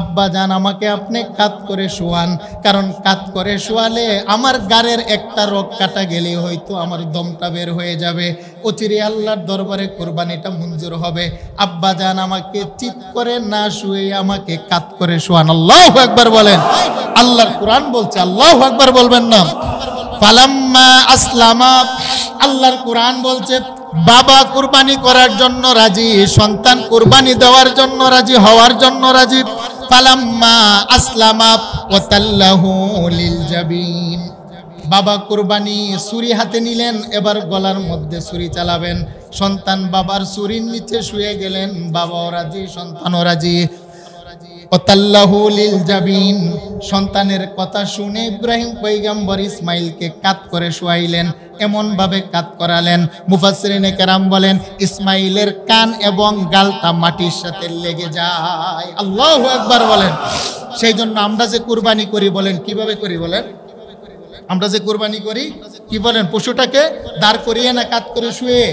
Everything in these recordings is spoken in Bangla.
আব্বা যান আমাকে আপনি কাত করে শোয়ান কারণ কাত করে শোয়ালে আমার গাড়ের একটা রোগ কাটা গেলে হয়তো আমার দমটা বের হয়ে যাবে অচিরে আল্লাহর দরবারে কোরবানিটা মঞ্জুর হবে আব্বা যান আমাকে চিত করে না শুয়ে আমাকে কাত করে শোয়ান আল্লাহ একবার বলেন আল্লাহর কোরআন বলছে আল্লাহ একবার বলবেন না পালাম্মা আসলামা আল্লাহর কোরআন বলছে বাবা কুরবানি করার জন্য রাজি সন্তান কুরবানি দেওয়ার জন্য রাজি হওয়ার জন্য রাজি ফালাম্মা আসলামা ওয়াতাল্লাহু লিল জাবিন বাবা কুরবানি ছুরি হাতে নিলেন এবার গলার মধ্যে ছুরি চালাবেন সন্তান বাবার ছুরির নিচে শুয়ে গেলেন বাবাও রাজি সন্তানও রাজি সন্তানের কথা শুনে ইব্রাহিম পৈগম্বর ইসমাইলকে কাত করে শুয়াইলেন ভাবে কাত করালেন মুফাসরিনে কেরাম বলেন ইসমাইলের কান এবং গালটা মাটির সাথে লেগে যায় আল্লাহ একবার বলেন সেই জন্য আমরা যে কুরবানি করি বলেন কিভাবে করি বলেন আমরা যে কুরবানি করি কি বলেন পশুটাকে দাঁড় করিয়ে না কাত করে শুয়ে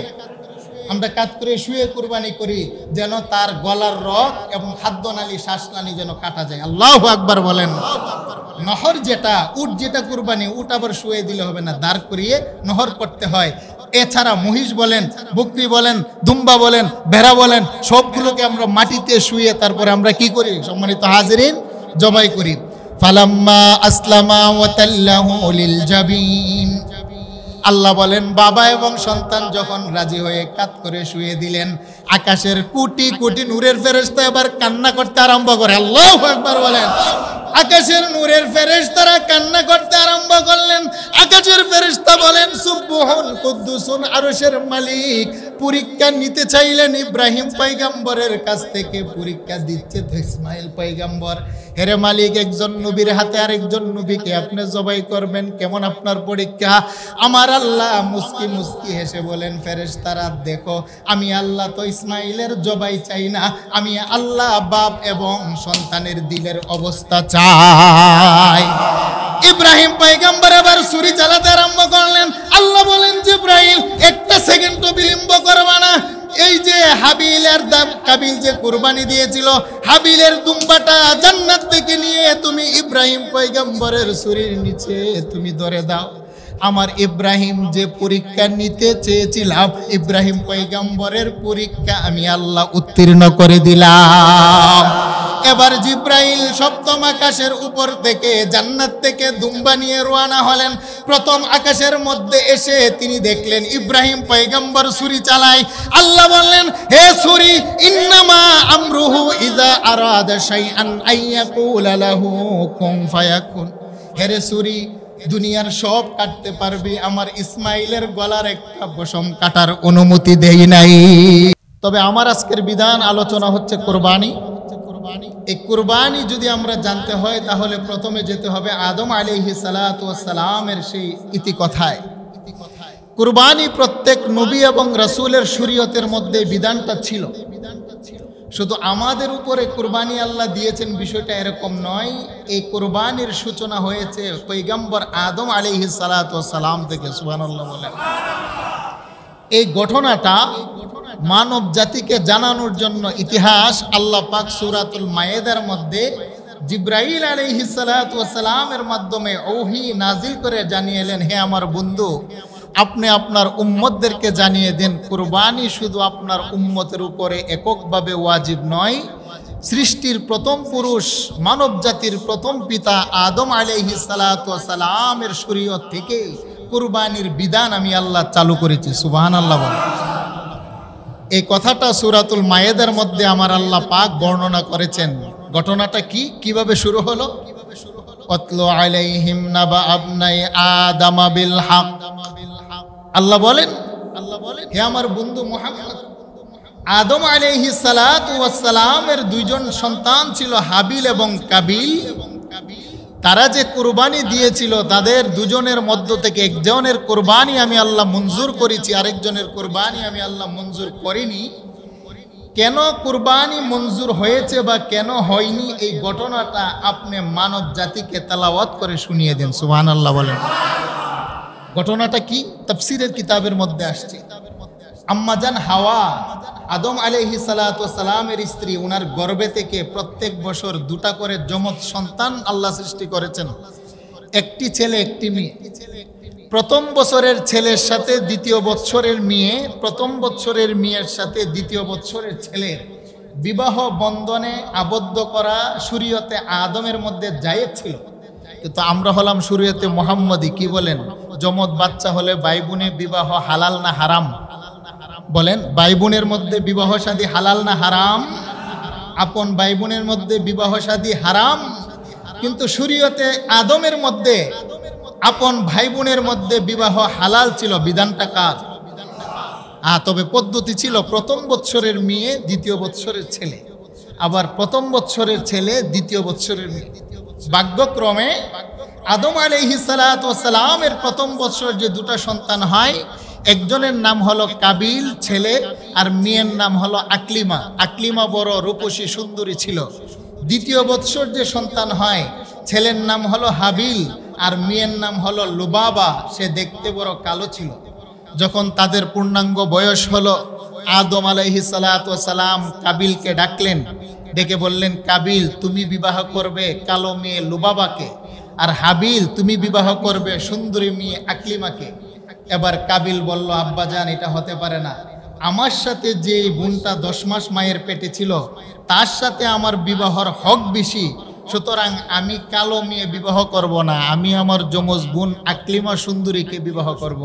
আমরা কাত করে শুয়ে কোরবানি করি যেন তার গলার রক এবং খাদ্য নালী শ্বাস শ্বাসনালী যেন কাটা যায় আল্লাহ আকবার বলেন নহর যেটা উট যেটা কোরবানি উট আবার শুয়ে দিলে হবে না দাঁড় করিয়ে নহর করতে হয় এছাড়া মহিষ বলেন বকরি বলেন দুম্বা বলেন ভেড়া বলেন সবগুলোকে আমরা মাটিতে শুয়ে তারপরে আমরা কি করি সম্মানিত হাজিরিন জবাই করি ফালাম্মা আসলামা ওয়াতাল্লাহু লিল জাবিন আল্লাহ বলেন বাবা এবং সন্তান যখন রাজি হয়ে কাত করে শুয়ে দিলেন আকাশের কোটি কোটি নূরের ফেরেস্তা এবার কান্না করতে আরম্ভ করে আল্লাহ একবার বলেন আকাশের নূরের ফেরেস্তারা কান্না করতে আরম্ভ করলেন আকাশের ফেরেস্তা বলেন সুব্বহন কুদ্দুসুন আরশের মালিক পরীক্ষা নিতে চাইলেন ইব্রাহিম পাইগাম্বরের কাছ থেকে পরীক্ষা দিচ্ছে তো ইসমাইল পাইগাম্বর হেরে মালিক একজন নবীর হাতে আরেকজন নবীকে আপনি জবাই করবেন কেমন আপনার পরীক্ষা আমার আল্লাহ মুস্কি মুস্কি হেসে বলেন ফেরেস তারা দেখো আমি আল্লাহ তো ইসমাইলের জবাই চাই না আমি আল্লাহ বাপ এবং সন্তানের দিলের অবস্থা চাই ইব্রাহিম পাইগাম্বার আবার ছুরি চালাতে আরম্ভ করলেন আল্লাহ বলেন যে ইব্রাহিম একটা সেকেন্ড তো বিলম্ব করবা না এই যে হাবিলের দাম কাবিল যে কুরবানি দিয়েছিল হাবিলের দুম্বাটা জান্নাত থেকে নিয়ে তুমি ইব্রাহিম পয়গম্বরের শরীর নিচে তুমি ধরে দাও আমার ইব্রাহিম যে পরীক্ষা নিতে চেয়েছিলাম ইব্রাহিম পৈগম্বরের পরীক্ষা আমি আল্লাহ উত্তীর্ণ করে দিলাম এবার জিব্রাইল সপ্তম আকাশের উপর থেকে জান্নাত থেকে দুম্বা নিয়ে রোয়ানা হলেন প্রথম আকাশের মধ্যে এসে তিনি দেখলেন ইব্রাহিম পয়গম্বর সুরি চালায় আল্লাহ বললেন হে সুরি ইন্নামা আমরুহু ইজা আরাদা শাইআন আইয়াকুল লাহু কুন ফায়াকুন হে সুরি দুনিয়ার সব কাটতে পারবি আমার ইসমাইলের গলার একটা বসম কাটার অনুমতি দেই নাই তবে আমার আজকের বিধান আলোচনা হচ্ছে কোরবানি এই কোরবানি যদি আমরা জানতে হয় তাহলে প্রথমে যেতে হবে আদম আলিহি সালাতামের সেই ইতি কথায় কোরবানি প্রত্যেক নবী এবং রসুলের শরীয়তের মধ্যে বিধানটা ছিল বিধানটা শুধু আমাদের উপরে কোরবানি আল্লাহ দিয়েছেন বিষয়টা এরকম নয় এই কোরবানির সূচনা হয়েছে পৈগম্বর আদম আলিহি সালাতাম থেকে সুবানুল্লাহ এই ঘটনাটা মানব জাতিকে জানানোর জন্য ইতিহাস আল্লাহ পাক সুরাতুল মায়েদার মধ্যে জিব্রাইল আলিহি সালাতামের মাধ্যমে ওহি নাজিল করে জানিয়েলেন হে আমার বন্ধু আপনি আপনার উম্মতদেরকে জানিয়ে দেন কুরবানি শুধু আপনার উম্মতের উপরে এককভাবে ওয়াজিব নয় সৃষ্টির প্রথম পুরুষ মানব জাতির প্রথম পিতা আদম আলহি সালামের শরীয়ত থেকে কুরবানির বিধান আমি আল্লাহ চালু করেছি সুবাহান আল্লাহ এই কথাটা সুরাতুল মায়েদের মধ্যে আমার আল্লাহ পাক বর্ণনা করেছেন ঘটনাটা কি কিভাবে শুরু হলো কিভাবে শুরু হলো আলাই নাবা আবনাই আদামা বিল হাক আল্লাহ বলেন আল্লাহ বলেন হে আমার বন্ধু মোহাম্মদ আদম আলহি সালাতামের দুইজন সন্তান ছিল হাবিল এবং কাবিল তারা যে কোরবানি দিয়েছিল তাদের দুজনের মধ্য থেকে একজনের কোরবানি আমি আল্লাহ মঞ্জুর করেছি আরেকজনের কোরবানি আমি আল্লাহ মঞ্জুর করিনি কেন কোরবানি মঞ্জুর হয়েছে বা কেন হয়নি এই ঘটনাটা আপনি মানব জাতিকে তালাওয়াত করে শুনিয়ে দেন আল্লাহ বলেন ঘটনাটা কি তফসিরের কিতাবের মধ্যে আসছে আম্মাজান হাওয়া আদম আলহি সালাতামের স্ত্রী ওনার গর্বে থেকে প্রত্যেক বছর দুটা করে জমত সন্তান আল্লাহ সৃষ্টি করেছেন একটি ছেলে একটি মেয়ে প্রথম বছরের ছেলের সাথে দ্বিতীয় বৎসরের মেয়ে প্রথম বৎসরের মেয়ের সাথে দ্বিতীয় বৎসরের ছেলের বিবাহ বন্ধনে আবদ্ধ করা সুরিয়তে আদমের মধ্যে যাইয়েছিল ছিল কিন্তু আমরা হলাম শুরুতে মোহাম্মদী কি বলেন জমত বাচ্চা হলে ভাই বিবাহ হালাল না হারাম বলেন ভাই বোনের মধ্যে বিবাহ সাদী হালাল না হারাম আপন ভাই বোনের মধ্যে বিবাহ সাদী হারাম কিন্তু সুরিয়তে আদমের মধ্যে আপন ভাই বোনের মধ্যে বিবাহ হালাল ছিল বিধানটা কার আ তবে পদ্ধতি ছিল প্রথম বৎসরের মেয়ে দ্বিতীয় বৎসরের ছেলে আবার প্রথম বৎসরের ছেলে দ্বিতীয় বৎসরের মেয়ে ভাগ্যক্রমে আদম আলহি সালাতামের প্রথম বছর যে দুটা সন্তান হয় একজনের নাম হলো কাবিল ছেলে আর মেয়ের নাম হলো আকলিমা আকলিমা বড় রূপসী সুন্দরী ছিল দ্বিতীয় বৎসর যে সন্তান হয় ছেলের নাম হলো হাবিল আর মেয়ের নাম হলো লোবাবা সে দেখতে বড় কালো ছিল যখন তাদের পূর্ণাঙ্গ বয়স হলো আদম আলহি সালাম কাবিলকে ডাকলেন ডেকে বললেন কাবিল তুমি বিবাহ করবে কালো মেয়ে লুবাবাকে আর হাবিল তুমি বিবাহ করবে সুন্দরী মেয়ে আকলিমাকে এবার কাবিল বলল আব্বাজান এটা হতে পারে না আমার সাথে যে বোনটা দশ মাস মায়ের পেটে ছিল তার সাথে আমার বিবাহর হক বেশি সুতরাং আমি কালো মেয়ে বিবাহ করব না আমি আমার যমজ বোন আকলিমা সুন্দরীকে বিবাহ করব।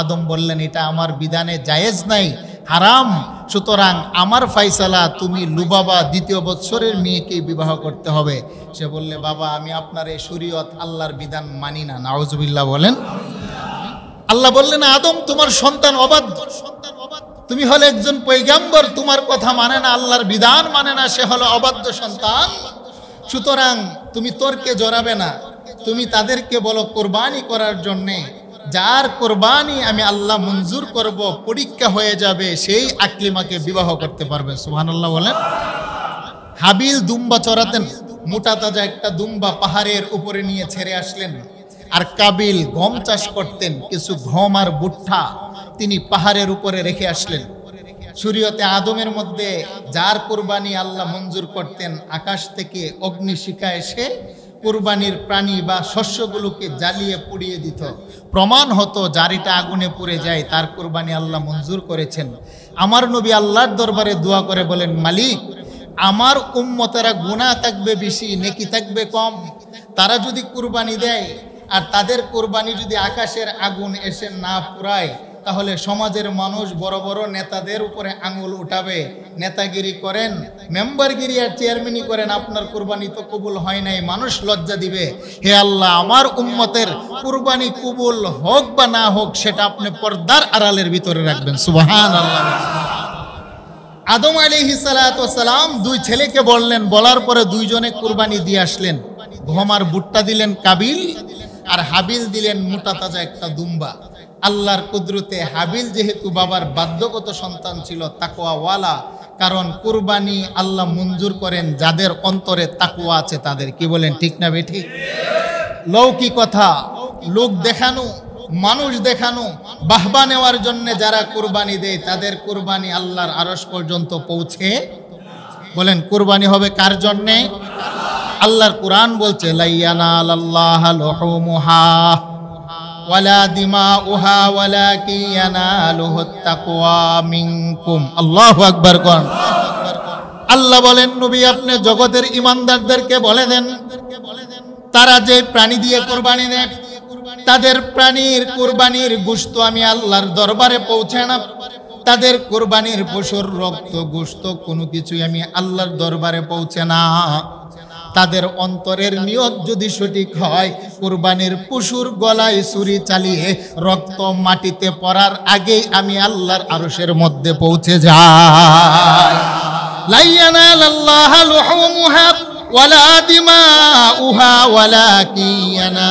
আদম বললেন এটা আমার বিধানে জায়েজ নাই হারাম সুতরাং আমার ফাইসালা তুমি লুবাবা দ্বিতীয় বৎসরের মেয়েকে বিবাহ করতে হবে সে বললে বাবা আমি আপনার এই শরীয়ত আল্লাহর বিধান মানি না নাওজবিল্লা বলেন আল্লাহ বললেন আদম তোমার সন্তান অবাধ্য সন্তান অবাধ্য তুমি হলে একজন পৈগাম্বর তোমার কথা মানে না আল্লাহর বিধান মানে না সে হলো অবাধ্য সন্তান সুতরাং তুমি তর্কে জড়াবে না তুমি তাদেরকে বলো কোরবানি করার জন্যে যার কোরবানি আমি আল্লাহ মঞ্জুর করব পরীক্ষা হয়ে যাবে সেই আকলিমাকে বিবাহ করতে পারবে আল্লাহ বলেন হাবিল দুম্বা চড়াতেন মোটা তাজা একটা দুম্বা পাহাড়ের উপরে নিয়ে ছেড়ে আসলেন আর কাবিল গম চাষ করতেন কিছু গম আর বুট্টা তিনি পাহাড়ের উপরে রেখে আসলেন সুরিয়তে আদমের মধ্যে যার কোরবানি আল্লাহ মঞ্জুর করতেন আকাশ থেকে অগ্নিশিখা এসে কুরবানির প্রাণী বা শস্যগুলোকে জ্বালিয়ে পুড়িয়ে দিত প্রমাণ হতো জারিটা আগুনে পুড়ে যায় তার কুরবানি আল্লাহ মঞ্জুর করেছেন আমার নবী আল্লাহর দরবারে দোয়া করে বলেন মালিক আমার উম্মতেরা গুণা থাকবে বেশি নেকি থাকবে কম তারা যদি কুরবানি দেয় আর তাদের কোরবানি যদি আকাশের আগুন এসে না পুরায় তাহলে সমাজের মানুষ বড় বড় নেতাদের উপরে আঙুল উঠাবে নেতাগিরি করেন মেম্বারগিরি আর চেয়ারম্যানই করেন আপনার কুরবানি তো কবুল হয় নাই মানুষ লজ্জা দিবে হে আল্লাহ আমার উম্মতের কুরবানি কবুল হোক বা না হোক সেটা আপনি পর্দার আড়ালের ভিতরে রাখবেন সুবাহান আল্লাহ আদম আলী সালাম দুই ছেলেকে বললেন বলার পরে দুইজনে কুরবানি দিয়ে আসলেন ঘমার ভুট্টা দিলেন কাবিল আর হাবিল দিলেন মোটা তাজা একটা দুম্বা আল্লাহর কুদরতে হাবিল যেহেতু বাবার বাধ্যগত সন্তান ছিল তাকোয়াওয়ালা কারণ কুরবানি আল্লাহ মঞ্জুর করেন যাদের অন্তরে তাকুয়া আছে তাদের কি বলেন ঠিক না বে ঠিক লৌকিকতা লোক দেখানো মানুষ দেখানো বাহবা নেওয়ার জন্য যারা কুরবানি দেয় তাদের কুরবানি আল্লাহর আরস পর্যন্ত পৌঁছে বলেন কুরবানি হবে কার জন্যে আল্লাহর কোরআন বলছে লাইয়ানা আল্লাহ লোহমুহা ولا دماؤها ولكن يناله التقوى منكم الله اكبر কোন আল্লাহ বলেন নবী আপনি জগতের ইমানদারদেরকে বলে দেন তারা যে প্রাণী দিয়ে কোরবানি দেন তাদের প্রাণীর কোরবানির গুস্ত আমি আল্লাহর দরবারে পৌঁছে না তাদের কোরবানির পশুর রক্ত গুস্ত কোনো কিছুই আমি আল্লাহর দরবারে পৌঁছে না তাদের অন্তরের নিয়ত যদি সঠিক হয় কুরবানির পশুর গলায় ছুরি চালিয়ে রক্ত মাটিতে পড়ার আগেই আমি আল্লাহর আরসের মধ্যে পৌঁছে যাই লাইয়ানা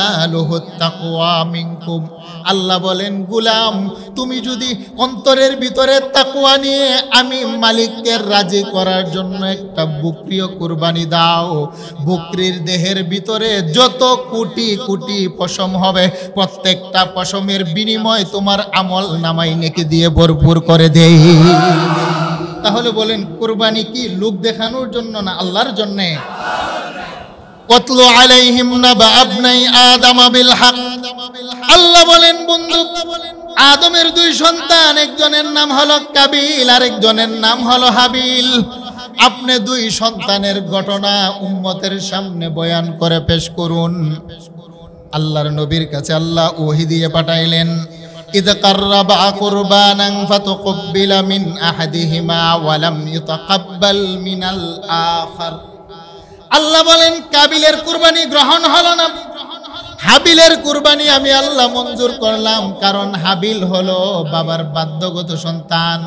আল্লাহ বলেন গুলাম তুমি যদি অন্তরের ভিতরে তাকুয়া নিয়ে আমি মালিককে রাজি করার জন্য একটা বুকরিও কুরবানি দাও বুকরির দেহের ভিতরে যত কুটি কুটি পশম হবে প্রত্যেকটা পশমের বিনিময় তোমার আমল নামাই নেকে দিয়ে ভরপুর করে দেই তাহলে বলেন কুরবানি কি লোক দেখানোর জন্য না আল্লাহর জন্যে কতলো আলাইহিম না বা আপনাই আদামাবিল হাক আল্লাহ বলেন বন্ধু আদমের দুই সন্তান একজনের নাম হলো কাবিল আরেকজনের নাম হলো হাবিল আপনি দুই সন্তানের ঘটনা উম্মতের সামনে বয়ান করে পেশ করুন আল্লাহর নবীর কাছে আল্লাহ ওহি দিয়ে পাঠাইলেন আল্লাহ বলেন কাবিলের কুরবানি গ্রহণ হলো না হাবিলের কুরবানি আমি আল্লাহ মঞ্জুর করলাম কারণ হাবিল হলো বাবার বাধ্যগত সন্তান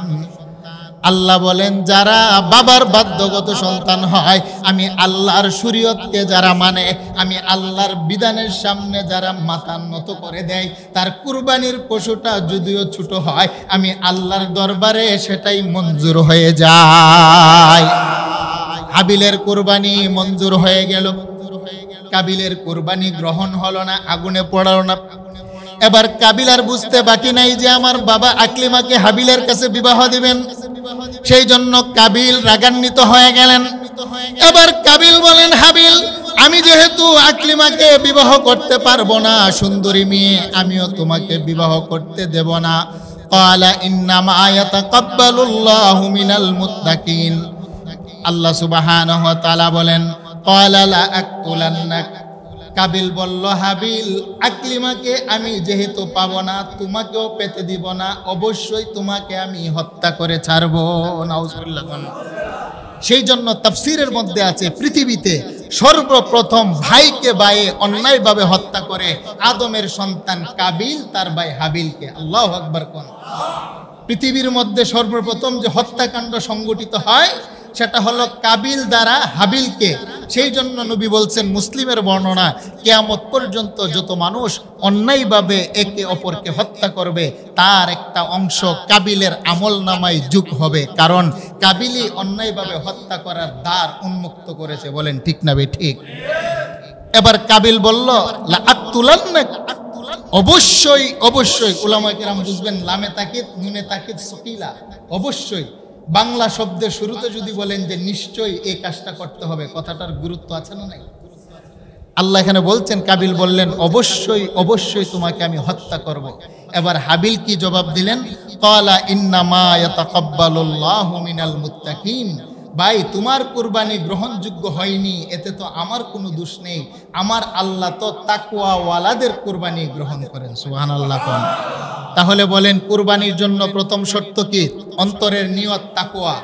আল্লাহ বলেন যারা বাবার বাধ্যগত সন্তান হয় আমি আল্লাহর শরীয়তকে যারা মানে আমি আল্লাহর বিধানের সামনে যারা মাথা নত করে দেয় তার কুরবানির পশুটা যদিও ছোট হয় আমি আল্লাহর দরবারে সেটাই মঞ্জুর হয়ে যায় হাবিলের কুরবানি মঞ্জুর হয়ে গেল কাবিলের কোরবানি গ্রহণ হলো না আগুনে পড়াল না এবার আর বুঝতে বাকি নাই যে আমার বাবা আকলিমাকে হাবিলের কাছে বিবাহ দিবেন সেই জন্য কাবিল রাগান্বিত হয়ে গেলেন এবার কাবিল বলেন হাবিল আমি যেহেতু আকলিমাকে বিবাহ করতে পারবো না সুন্দরী মেয়ে আমিও তোমাকে বিবাহ করতে দেব না قال انما يتقبل الله من মুত্তাকিন আল্লাহ সুবহানাহু ওয়া তাআলা বলেন কাবিল বলল হাবিল আকলিমাকে আমি যেহেতু পাব না তোমাকেও পেতে দিব না অবশ্যই তোমাকে আমি হত্যা করে ছাড়ব না সেই জন্য তাফসিরের মধ্যে আছে পৃথিবীতে সর্বপ্রথম ভাইকে বায়ে অন্যায়ভাবে হত্যা করে আদমের সন্তান কাবিল তার ভাই হাবিলকে আল্লাহ আকবর কোন পৃথিবীর মধ্যে সর্বপ্রথম যে হত্যাকাণ্ড সংগঠিত হয় সেটা হলো কাবিল দ্বারা হাবিলকে সেই জন্য নবী বলছেন মুসলিমের বর্ণনা কেয়ামত পর্যন্ত যত মানুষ অন্যায়ভাবে একে অপরকে হত্যা করবে তার একটা অংশ কাবিলের আমল নামায় যুগ হবে কারণ কাবিলই অন্যায়ভাবে হত্যা করার দ্বার উন্মুক্ত করেছে বলেন ঠিক না বে ঠিক এবার কাবিল বলল অবশ্যই অবশ্যই ওলামাইকেরাম বুঝবেন লামে তাকিদ নুনে তাকিদ সকিলা অবশ্যই বাংলা শব্দের শুরুতে যদি বলেন যে নিশ্চয়ই এই কাজটা করতে হবে কথাটার গুরুত্ব আছে না নাই আল্লাহ এখানে বলছেন কাবিল বললেন অবশ্যই অবশ্যই তোমাকে আমি হত্যা করব। এবার হাবিল কি জবাব দিলেন কলা ইন্নামা ইয়াতাকাব্বালুল্লাহু মিনাল মুত্তাকিন ভাই তোমার কুরবানি গ্রহণযোগ্য হয়নি এতে তো আমার কোনো দোষ নেই আমার আল্লাহ তো তাকুয়াওয়ালাদের কুরবানি গ্রহণ করেন সুহান আল্লাহ তাহলে বলেন কুরবানির জন্য প্রথম শর্ত কি অন্তরের নিয়ত তাকুয়া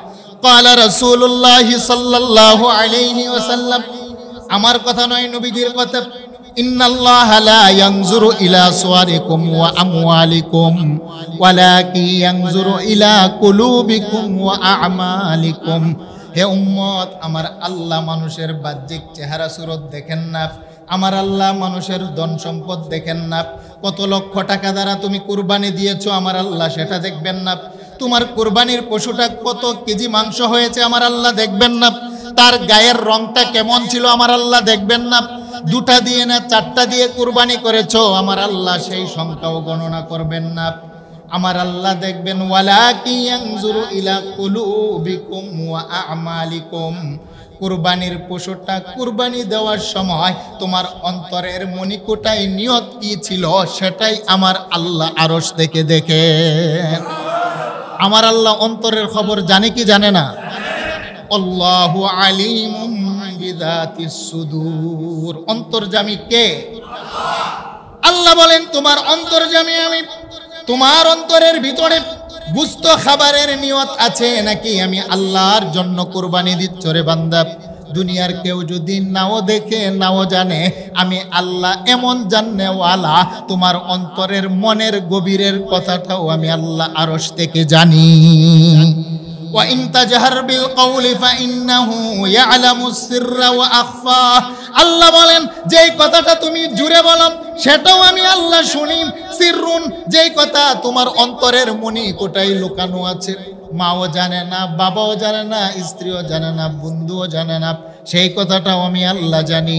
কালা রসুল্লাহ সাল্লাহ আলাইহি ওসাল্লাম আমার কথা নয় নবীজির কথা ইন্নাল্লাহ লা ইয়ানজুরু ইলা সুয়ারিকুম ওয়া আমওয়ালিকুম ওয়ালাকিন ইয়ানজুরু ইলা কুলুবিকুম ওয়া হে উম্মত আমার আল্লাহ মানুষের বাহ্যিক চেহারা সুরত দেখেন না আমার আল্লাহ মানুষের ধন সম্পদ দেখেন না কত লক্ষ টাকা দ্বারা তুমি কুরবানি দিয়েছ আমার আল্লাহ সেটা দেখবেন না তোমার কুরবানির পশুটা কত কেজি মাংস হয়েছে আমার আল্লাহ দেখবেন না তার গায়ের রংটা কেমন ছিল আমার আল্লাহ দেখবেন না দুটা দিয়ে না চারটা দিয়ে কুরবানি করেছ আমার আল্লাহ সেই সংখ্যাও গণনা করবেন না আমার আল্লাহ দেখবেন কুরবানির পশুটা কুরবানি দেওয়ার সময় তোমার অন্তরের মণিকোটাই নিয়ত কি ছিল সেটাই আমার আল্লাহ আরস থেকে দেখে আমার আল্লাহ অন্তরের খবর জানে কি জানে না আল্লাহ আলিম অন্তর্জামী কে আল্লাহ বলেন তোমার অন্তর্জামী আমি তোমার অন্তরের ভিতরে গুস্ত খাবারের নিয়ত আছে নাকি আমি আল্লাহর জন্য কোরবানি দিচ্ছ রে বান্দা দুনিয়ার কেউ যদি নাও দেখে নাও জানে আমি আল্লাহ এমন জানেওয়ালা তোমার অন্তরের মনের গভীরের কথাটাও আমি আল্লাহ আরস থেকে জানি وإن تجهر بالقول فإنه يعلم السر وأخفاه আল্লাহ বলেন যেই কথাটা তুমি জুড়ে বলো সেটাও আমি আল্লাহ শুনি সিররুন যেই কথা তোমার অন্তরের মনি কোটাই লুকানো আছে মাও জানে না বাবাও জানে না স্ত্রীও জানে না বন্ধুও জানে না সেই কথাটাও আমি আল্লাহ জানি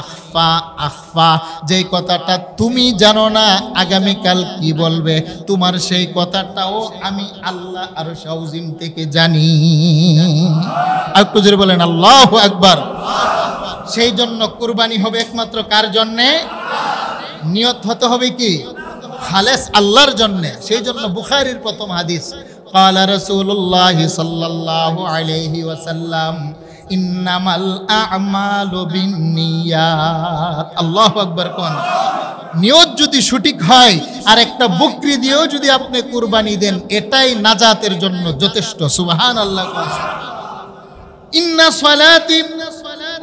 আখফা আখফা যেই কথাটা তুমি জানো না আগামীকাল কি বলবে তোমার সেই কথাটাও আমি আল্লাহ আর সাউজিম থেকে জানি একটু জোরে বলেন আল্লাহ একবার সেই জন্য কুরবানি হবে একমাত্র কার জন্যে নিয়ত হতে হবে কি খালেস আল্লাহর জন্যে সেই জন্য বুখারির প্রথম হাদিস قال رسول الله صلى الله عليه وسلم ইন্নামাল আমালু আল্লাহু আকবার কোন নিয়ত যদি সঠিক হয় আর একটা বকরি দিয়েও যদি আপনি কুরবানি দেন এটাই নাজাতের জন্য যথেষ্ট সুবহান আল্লাহ ইন্না সলাতি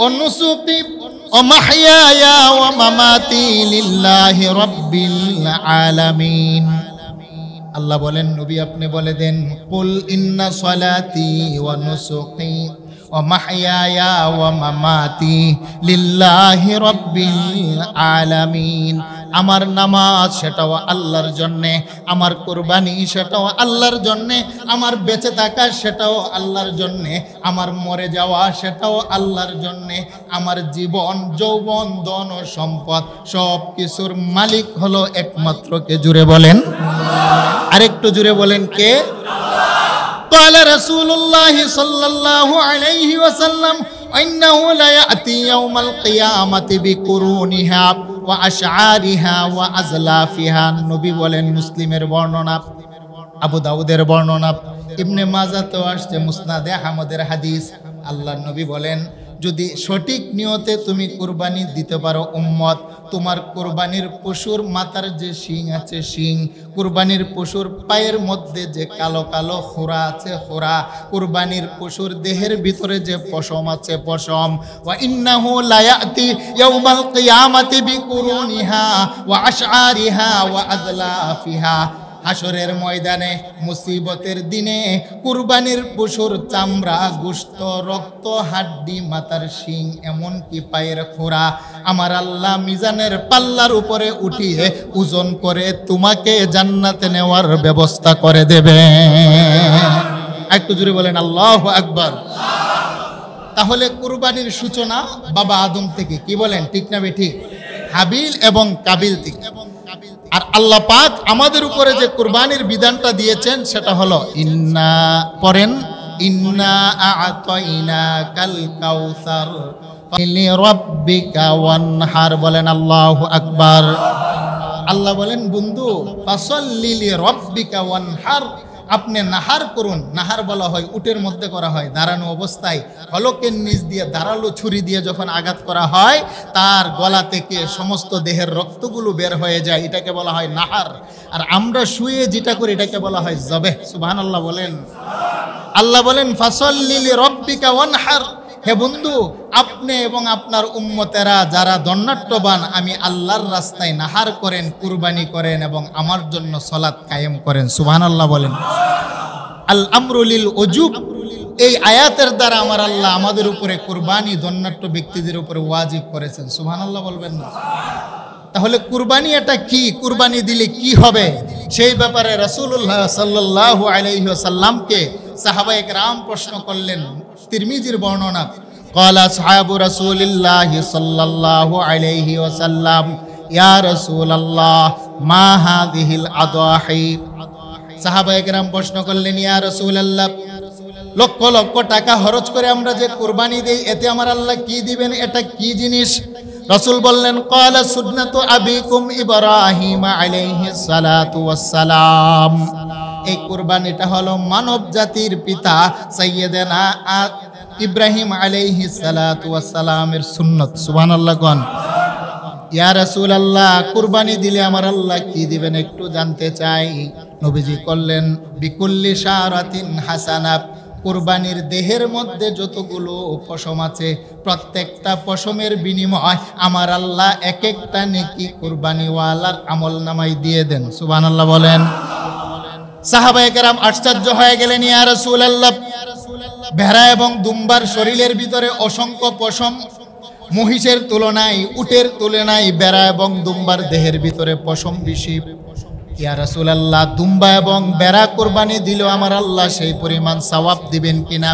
অনুসুকি ومحياي ومماتي لله رب আল্লাহ বলেন নবী আপনি বলে দেন কুল ইন্না সলাতি ওয়া নুসুকি ومحياي ومماتي لله رب العالمين আমার নামাজ সেটাও আল্লাহর জন্যে আমার কোরবানি সেটাও আল্লাহর জন্যে আমার বেঁচে থাকা সেটাও আল্লাহর জন্যে আমার মরে যাওয়া সেটাও আল্লাহর জন্যে আমার জীবন যৌবন ধন ও সম্পদ সব কিছুর মালিক হলো একমাত্র কে জুড়ে বলেন আরেকটু জুড়ে বলেন কে قال رسول الله صلى الله عليه وسلم إنه ليأتي يوم القيامة بقرونها وأشعارها وأزلافها النبي والمسلم بورنونا আবু দাউদের বর্ণনা ইবনে মাজাতেও আসছে মুসনাদে আহমদের হাদিস আল্লাহ নবী বলেন যদি সঠিক নিয়তে তুমি কোরবানি দিতে পারো উম্মত তোমার কোরবানির পশুর মাথার যে শিং আছে শিং কোরবানির পশুর পায়ের মধ্যে যে কালো কালো হোরা আছে হোরা কোরবানির পশুর দেহের ভিতরে যে পশম আছে পশম ওয়া ইন্নাহু লায়াতি ইয়াউমাল কিয়ামাতি বিকুরুনিহা ওয়া আশআরিহা ওয়া আযলাফিহা হাসরের ময়দানে মুসিবতের দিনে কুরবানির পশুর চামড়া গুস্ত রক্ত হাড্ডি মাতার শিং এমনকি পায়ের খোরা আমার আল্লাহ মিজানের পাল্লার উপরে উঠিয়ে ওজন করে তোমাকে জান্নাতে নেওয়ার ব্যবস্থা করে দেবে একটু জুড়ে বলেন আল্লাহ আকবর তাহলে কুরবানির সূচনা বাবা আদম থেকে কি বলেন ঠিক না বে ঠিক হাবিল এবং কাবিল থেকে এবং আর আল্লাহ পাক আমাদের উপরে যে কুরবানির বিধানটা দিয়েছেন সেটা হলো ইন্না পড়েন ইন্না আতইনা কাল কাউসার রব্বিকা ওয়ানহার বলেন আল্লাহু আকবার আল্লাহ বলেন বন্ধু ফাসাল্লি রব্বিকা ওয়ানহার আপনি নাহার করুন নাহার বলা হয় উটের মধ্যে করা হয় দাঁড়ানো অবস্থায় হলকের নিচ দিয়ে দাঁড়ালো ছুরি দিয়ে যখন আঘাত করা হয় তার গলা থেকে সমস্ত দেহের রক্তগুলো বের হয়ে যায় এটাকে বলা হয় নাহার আর আমরা শুয়ে যেটা করি এটাকে বলা হয় জবে সুবাহ আল্লাহ বলেন আল্লাহ বলেন ফাসল্লিলি রব্বিকা হার হে বন্ধু আপনি এবং আপনার উম্মতেরা যারা দণ্ডাট্যবান আমি আল্লাহর রাস্তায় নাহার করেন কুরবানি করেন এবং আমার জন্য সলাৎ কায়েম করেন সুহান আল্লাহ বলেন আল আমরুলিল অজুব এই আয়াতের দ্বারা আমার আল্লাহ আমাদের উপরে কুরবানি দণ্ডাট্য ব্যক্তিদের উপরে ওয়াজিব করেছেন সুহান আল্লাহ বলবেন না তাহলে কুরবানি এটা কি কুরবানি দিলে কি হবে সেই ব্যাপারে রসুল্লাহ সাল্লাহ আলহ্লামকে সাহাবায়ক রাম প্রশ্ন করলেন তিরমিজির বর্ণনা কলা সাহেব রসুল্লাহ সাল্লাহ আলহি ওসাল্লাম ইয়া রসুল্লাহ মা হা দিহিল সাহাবাহাম প্রশ্ন করলেন ইয়া রসুলাল্লাহ লক্ষ লক্ষ টাকা খরচ করে আমরা যে কোরবানি দিই এতে আমার আল্লাহ কি দিবেন এটা কি জিনিস রসুল বললেন কলা সুন্নাতু আবিকুম ইব্রাহিম আলাইহিস সালাতু ওয়াস সালাম এই কোরবানিটা হলো মানব জাতির পিতা সৈয়দেনা ইব্রাহিম আলাইহি সালাতামের সুন্নত সুন্নাত সুবহানাল্লাহ গন ইয়া রাসূলুল্লাহ আল্লাহ কুরবানি দিলে আমার আল্লাহ কি দিবেন একটু জানতে চাই নবীজি করলেন বিকুল্লি শারাতিন হাসানাব কুরবানির দেহের মধ্যে যতগুলো পশম আছে প্রত্যেকটা পশমের বিনিময় আমার আল্লাহ এক একটা নেকি কুরবানিওয়ালার আমল নামাই দিয়ে দেন সুবান আল্লাহ বলেন সাহাবায়াম আশ্চর্য হয়ে গেলেন ইয়া রসুল আল্লাহ ভেড়া এবং দুম্বার শরীরের ভিতরে অসংখ্য পশম মহিষের তুলনায় উটের তুলনায় বেড়া এবং দুম্বার দেহের ভিতরে পশম বেশি ইয়া রসুল আল্লাহ দুম্বা এবং বেড়া কোরবানি দিল আমার আল্লাহ সেই পরিমাণ সওয়াব দিবেন কিনা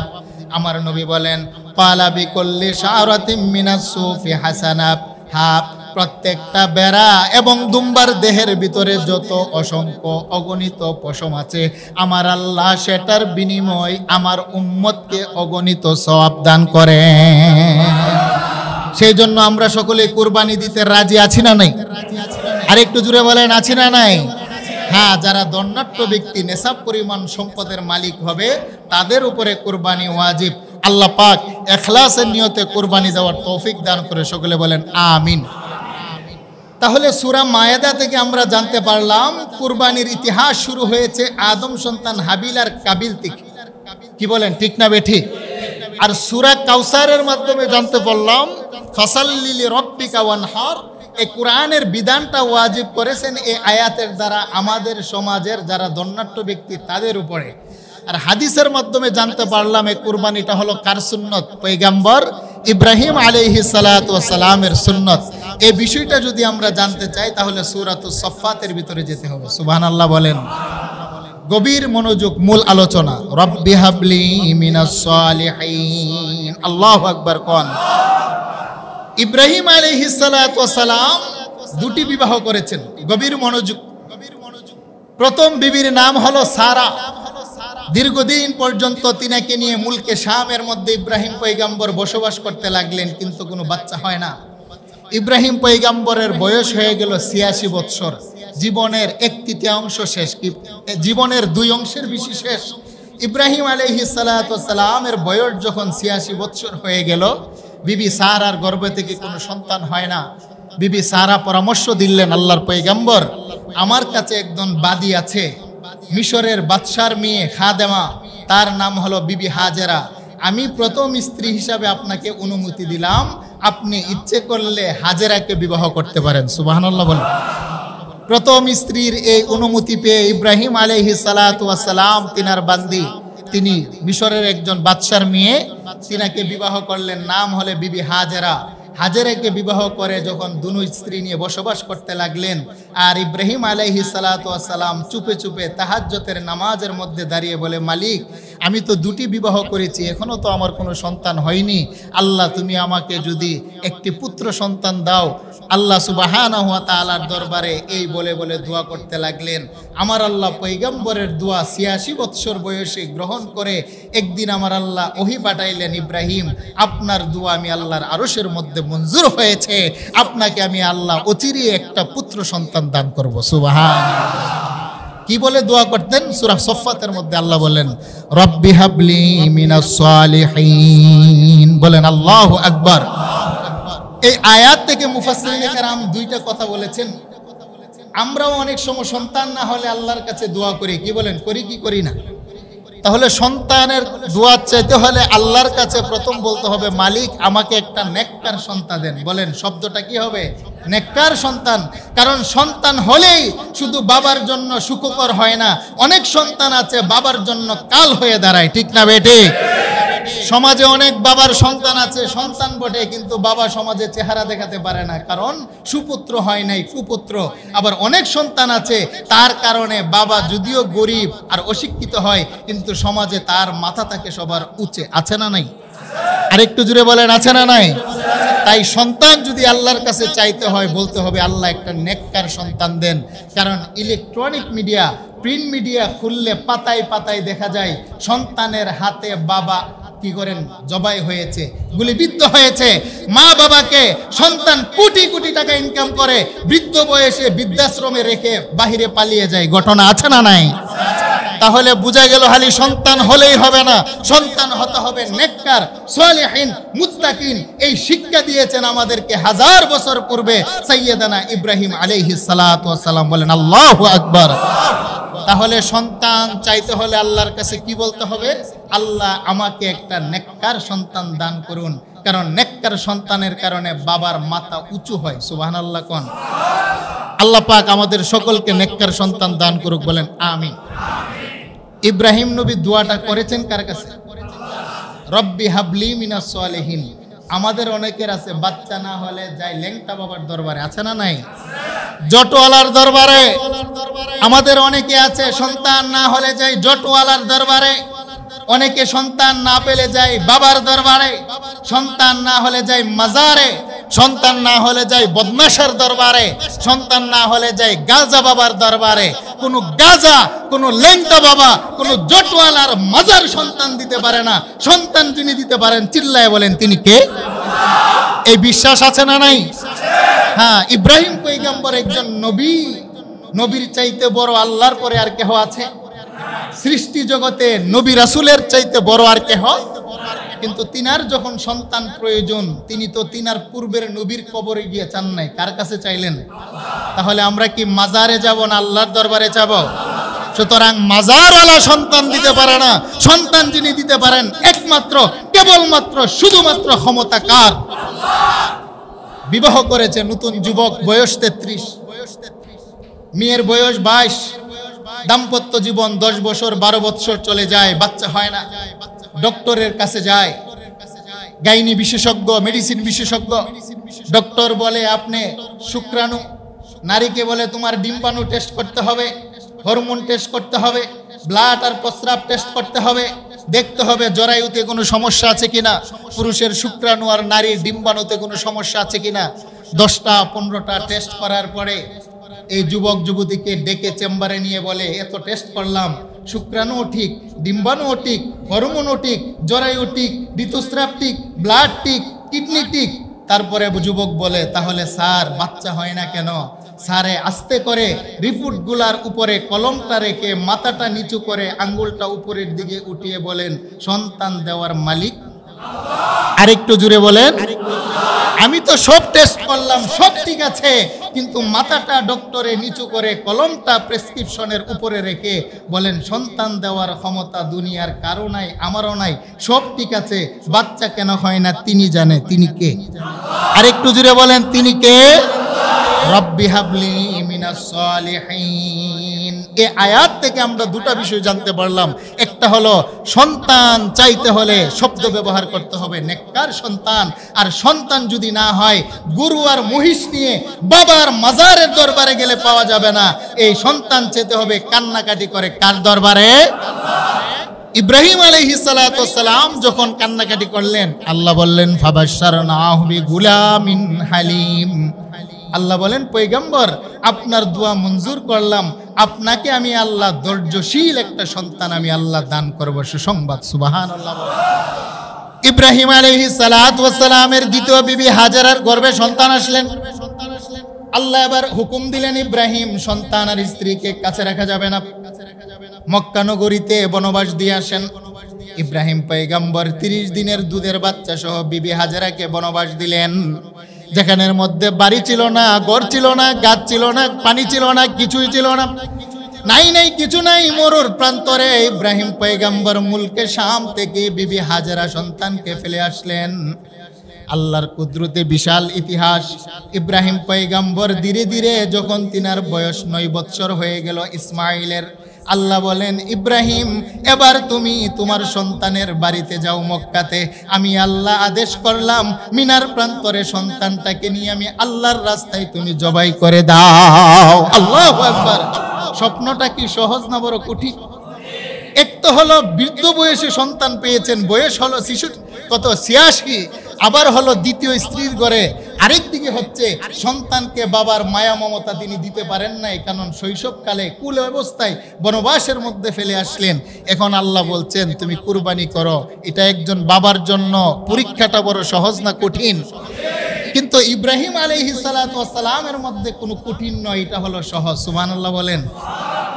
আমার নবী বলেন পালাবি করলে সারতিম মিনাসুফি হাসানাব হাফ হ্যাঁ, প্রত্যেকটা বেড়া এবং দুম্বার দেহের ভিতরে যত অসংখ্য অগণিত পশম আছে আমার আল্লাহ সেটার বিনিময় আমার উম্মতকে অগণিত সওয়াব দান করে সেই জন্য আমরা সকলে কোরবানি দিতে রাজি আছি না নাই আর একটু জুড়ে বলেন আছি না নাই হ্যাঁ যারা দণ্ডাট্য ব্যক্তি নেশাব পরিমাণ সম্পদের মালিক হবে তাদের উপরে কোরবানি ওয়াজিব আল্লাহ পাক এখলাসের নিয়তে কোরবানি দেওয়ার তৌফিক দান করে সকলে বলেন আমিন তাহলে সুরা মায়াদা থেকে আমরা জানতে পারলাম কুরবানির ইতিহাস শুরু হয়েছে আদম সন্তান হাবিল আর কাবিল থেকে কি বলেন ঠিক না বেঠি আর সুরা কাউসারের মাধ্যমে জানতে পারলাম ফসাল্লিলি রব্বিকা ওয়ানহার এই কোরআনের বিধানটা ওয়াজিব করেছেন এই আয়াতের দ্বারা আমাদের সমাজের যারা দণ্ডাট্য ব্যক্তি তাদের উপরে আর হাদিসের মাধ্যমে জানতে পারলাম এই কুরবানিটা হলো কারসুন্নত পৈগাম্বর ইব্রাহিম আলহি সালাতামের সুন্নত এই বিষয়টা যদি আমরা জানতে চাই তাহলে সুরাত সফাতের ভিতরে যেতে হবে সুবাহান আল্লাহ বলেন গভীর মনোযোগ মূল আলোচনা রব্বি হাবলি মিনাসালিহিন আল্লাহ আকবর কন ইব্রাহিম আলহি সালাম দুটি বিবাহ করেছেন গভীর মনোযোগ প্রথম বিবির নাম হলো সারা দীর্ঘদিন পর্যন্ত তিনাকে নিয়ে মুলকে শামের মধ্যে ইব্রাহিম পৈগাম্বর বসবাস করতে লাগলেন কিন্তু কোনো বাচ্চা হয় না ইব্রাহিম পৈগাম্বরের বয়স হয়ে গেল ছিয়াশি বৎসর জীবনের এক তৃতীয়াংশ শেষ জীবনের দুই অংশের বেশি শেষ ইব্রাহিম আলহি সালাতামের বয়স যখন ছিয়াশি বৎসর হয়ে গেল বিবি আর গর্ব থেকে কোনো সন্তান হয় না বিবি সারা পরামর্শ দিলেন আল্লাহর পৈগাম্বর আমার কাছে একজন বাদী আছে মিশরের বাদশার মেয়ে খাদেমা তার নাম হলো বিবি হাজেরা আমি প্রথম স্ত্রী হিসাবে আপনাকে অনুমতি দিলাম আপনি ইচ্ছে করলে হাজেরাকে বিবাহ করতে পারেন সুবাহ প্রথম স্ত্রীর এই অনুমতি পেয়ে ইব্রাহিম আলহি সালাতাম তিনার বান্দি তিনি মিশরের একজন বাদশার মেয়ে তিনাকে বিবাহ করলেন নাম হলে বিবি হাজেরা হাজেরাকে বিবাহ করে যখন দুনু স্ত্রী নিয়ে বসবাস করতে লাগলেন আর ইব্রাহিম আলাইহি সালাতাম চুপে চুপে তাহাজ্যতের নামাজের মধ্যে দাঁড়িয়ে বলে মালিক আমি তো দুটি বিবাহ করেছি এখনও তো আমার কোনো সন্তান হয়নি আল্লাহ তুমি আমাকে যদি একটি পুত্র সন্তান দাও আল্লাহ সুবাহানা তালার দরবারে এই বলে বলে দোয়া করতে লাগলেন আমার আল্লাহ পৈগম্বরের দোয়া ছিয়াশি বৎসর বয়সে গ্রহণ করে একদিন আমার আল্লাহ ওহি পাঠাইলেন ইব্রাহিম আপনার দোয়া আমি আল্লাহর আরসের মধ্যে মঞ্জুর হয়েছে আপনাকে আমি আল্লাহ অচিরে একটা পুত্র সন্তান দান করবো সুবাহান কি বলে দোয়া করতেন সুরা সফাতের মধ্যে আল্লাহ বলেন রব্বি হাবলি মিনাসালিহীন বলেন আল্লাহ আকবার এই আয়াত থেকে کرام দুইটা কথা বলেছেন আমরাও অনেক সময় সন্তান না হলে আল্লাহর কাছে দোয়া করি কি বলেন করি কি করি না তাহলে সন্তানের দোয়া চাইতে হলে আল্লাহর কাছে প্রথম বলতে হবে মালিক আমাকে একটা নেককার সন্তান দেন বলেন শব্দটা কি হবে নেককার সন্তান কারণ সন্তান হলেই শুধু বাবার জন্য সুখকর হয় না অনেক সন্তান আছে বাবার জন্য কাল হয়ে দাঁড়ায় ঠিক না বেটে সমাজে অনেক বাবার সন্তান আছে সন্তান বটে কিন্তু বাবা সমাজে চেহারা দেখাতে পারে না কারণ সুপুত্র হয় নাই কুপুত্র আবার অনেক সন্তান আছে তার কারণে বাবা যদিও গরিব আর অশিক্ষিত হয় কিন্তু সমাজে তার মাথা থাকে সবার উঁচে আছে না নাই আরেকটু জুড়ে বলেন আছে না নাই তাই সন্তান যদি আল্লাহর কাছে চাইতে হয় বলতে হবে আল্লাহ একটা নেককার সন্তান দেন কারণ ইলেকট্রনিক মিডিয়া প্রিন্ট মিডিয়া খুললে পাতায় পাতায় দেখা যায় সন্তানের হাতে বাবা কি করেন জবাই হয়েছে গুলিবিদ্ধ হয়েছে মা বাবাকে সন্তান কোটি কোটি টাকা ইনকাম করে বৃদ্ধ বয়সে বৃদ্ধাশ্রমে রেখে বাহিরে পালিয়ে যায় ঘটনা আছে না নাই তাহলে বুঝা গেল হালি সন্তান হলেই হবে না সন্তান হতে হবে নেককার সোয়ালেহীন মুত্তাকিন এই শিক্ষা দিয়েছেন আমাদেরকে হাজার বছর পূর্বে সৈয়দানা ইব্রাহিম আলাইহিস সালাম বলেন আল্লাহ আকবর তাহলে সন্তান চাইতে হলে আল্লাহর কাছে কি বলতে হবে আল্লাহ আমাকে একটা নেককার সন্তান দান করুন কারণ নেককার সন্তানের কারণে বাবার মাথা উঁচু হয় সুবাহান আল্লাহ কন আল্লাহ পাক আমাদের সকলকে নেককার সন্তান দান করুক বলেন আমি ইব্রাহিম নবী দোয়াটা করেছেন কার কাছে রব্বি হাবলি মিনা সোয়ালেহিনী আমাদের অনেকের আছে বাচ্চা না হলে যাই লেংটা বাবার দরবারে আছে না নাই জটওয়ালার দরবারে আমাদের অনেকে আছে সন্তান না হলে যাই জটওয়ালার দরবারে অনেকে সন্তান না পেলে যায় বাবার দরবারে সন্তান না হলে যায় মাজারে সন্তান না হলে যায় বদমাসের দরবারে সন্তান না হলে যায় গাজা বাবার দরবারে কোন গাজা কোন লেংটা বাবা কোন জটওয়ালার মাজার সন্তান দিতে পারে না সন্তান যিনি দিতে পারেন চিল্লায় বলেন তিনি কে এই বিশ্বাস আছে না নাই হ্যাঁ ইব্রাহিম পৈগম্বর একজন নবী নবীর চাইতে বড় আল্লাহর পরে আর কেহ আছে সৃষ্টি জগতে নবী রাসুলের চাইতে বড় আর কে হয় কিন্তু তিনার যখন সন্তান প্রয়োজন তিনি তো তিনার পূর্বের নবীর কবরে গিয়ে চান নাই কার কাছে চাইলেন তাহলে আমরা কি মাজারে যাব না আল্লাহর দরবারে যাব সুতরাং মাজারওয়ালা সন্তান দিতে পারে না সন্তান যিনি দিতে পারেন একমাত্র কেবলমাত্র শুধুমাত্র ক্ষমতা কার বিবাহ করেছে নতুন যুবক বয়স তেত্রিশ বয়স তেত্রিশ মেয়ের বয়স বাইশ দাম্পত্য জীবন দশ বছর বারো বছর চলে যায় বাচ্চা হয় না ডক্টরের কাছে যায় গাইনি বিশেষজ্ঞ মেডিসিন বিশেষজ্ঞ ডক্টর বলে আপনি শুক্রাণু নারীকে বলে তোমার ডিম্বাণু টেস্ট করতে হবে হরমোন টেস্ট করতে হবে ব্লাড আর প্রস্রাব টেস্ট করতে হবে দেখতে হবে জরায়ুতে কোনো সমস্যা আছে কিনা পুরুষের শুক্রাণু আর নারীর ডিম্বাণুতে কোনো সমস্যা আছে কিনা দশটা পনেরোটা টেস্ট করার পরে এই যুবক যুবতীকে ডেকে চেম্বারে নিয়ে বলে এত টেস্ট করলাম শুক্রাণুও ঠিক ডিম্বাণুও ঠিক হরমোনও ঠিক জরায়ু ঠিক ঋতুস্রাব ঠিক ব্লাড ঠিক কিডনি ঠিক তারপরে যুবক বলে তাহলে স্যার বাচ্চা হয় না কেন সারে আস্তে করে রিপোর্টগুলার উপরে কলমটা রেখে মাথাটা নিচু করে আঙ্গুলটা উপরের দিকে উঠিয়ে বলেন সন্তান দেওয়ার মালিক আরেকটু জুড়ে বলেন আমি তো সব টেস্ট করলাম সব ঠিক আছে কিন্তু মাথাটা ডক্টরে নিচু করে কলমটা প্রেসক্রিপশনের উপরে রেখে বলেন সন্তান দেওয়ার ক্ষমতা দুনিয়ার কারো নাই আমারও নাই সব ঠিক আছে বাচ্চা কেন হয় না তিনি জানে তিনি কে আরেকটু জুড়ে বলেন তিনি কে রব্বি হাবলি মিনাস সালিহিন এ আয়াত থেকে আমরা দুটা বিষয় জানতে পারলাম একটা হলো সন্তান চাইতে হলে শব্দ ব্যবহার করতে হবে নেককার সন্তান আর সন্তান যদি না হয় গুরু আর মহিষ নিয়ে বাবার মাজারের দরবারে গেলে পাওয়া যাবে না এই সন্তান চেতে হবে কান্নাকাটি করে কার দরবারে ইব্রাহিম আলহি সালাম যখন কান্নাকাটি করলেন আল্লাহ বললেন ফাবাসার না গুলামিন হালিম হালিম আল্লাহ বলেন পৈগম্বর আপনার দোয়া মঞ্জুর করলাম আপনাকে আমি আল্লাহ ধৈর্যশীল একটা সন্তান আমি আল্লাহ দান করব সুসংবাদ সুবাহান ইব্রাহিম আলহি সালামের দ্বিতীয় বিবি হাজারার গর্বে সন্তান আসলেন আল্লাহ এবার হুকুম দিলেন ইব্রাহিম সন্তান আর স্ত্রীকে কাছে রাখা যাবে না মক্কানগরীতে বনবাস দিয়ে আসেন ইব্রাহিম পৈগম্বর তিরিশ দিনের দুধের বাচ্চা সহ বিবি হাজারাকে বনবাস দিলেন যেখানের মধ্যে বাড়ি ছিল না গড় ছিল না গাছ ছিল না পানি ছিল না কিছুই ছিল না নাই নাই কিছু নাই মরুর প্রান্তরে ইব্রাহিম পৈগম্বর মুলকে শাম থেকে বিবি হাজারা সন্তানকে ফেলে আসলেন আল্লাহর কুদরতে বিশাল ইতিহাস ইব্রাহিম পৈগম্বর ধীরে ধীরে যখন তিনার বয়স নয় বৎসর হয়ে গেল ইসমাইলের আল্লাহ বলেন ইব্রাহিম এবার তুমি তোমার সন্তানের বাড়িতে যাও মক্কাতে আমি আল্লাহ আদেশ করলাম মিনার প্রান্তরে সন্তানটাকে নিয়ে আমি আল্লাহর রাস্তায় তুমি জবাই করে দাও আল্লাহ স্বপ্নটা কি সহজ না বড় কঠিন এক তো হলো বৃদ্ধ বয়সে সন্তান পেয়েছেন বয়স হলো শিশু কত ছিয়াশি আবার হলো দ্বিতীয় স্ত্রীর ঘরে আরেক দিকে হচ্ছে সন্তানকে বাবার মায়া মমতা তিনি দিতে পারেন নাই কারণ শৈশবকালে কুল অবস্থায় বনবাসের মধ্যে ফেলে আসলেন এখন আল্লাহ বলছেন তুমি কুরবানি করো এটা একজন বাবার জন্য পরীক্ষাটা বড় সহজ না কঠিন কিন্তু ইব্রাহিম আলী সালাতামের মধ্যে কোনো কঠিন নয় এটা হলো সহজ সুমান আল্লাহ বলেন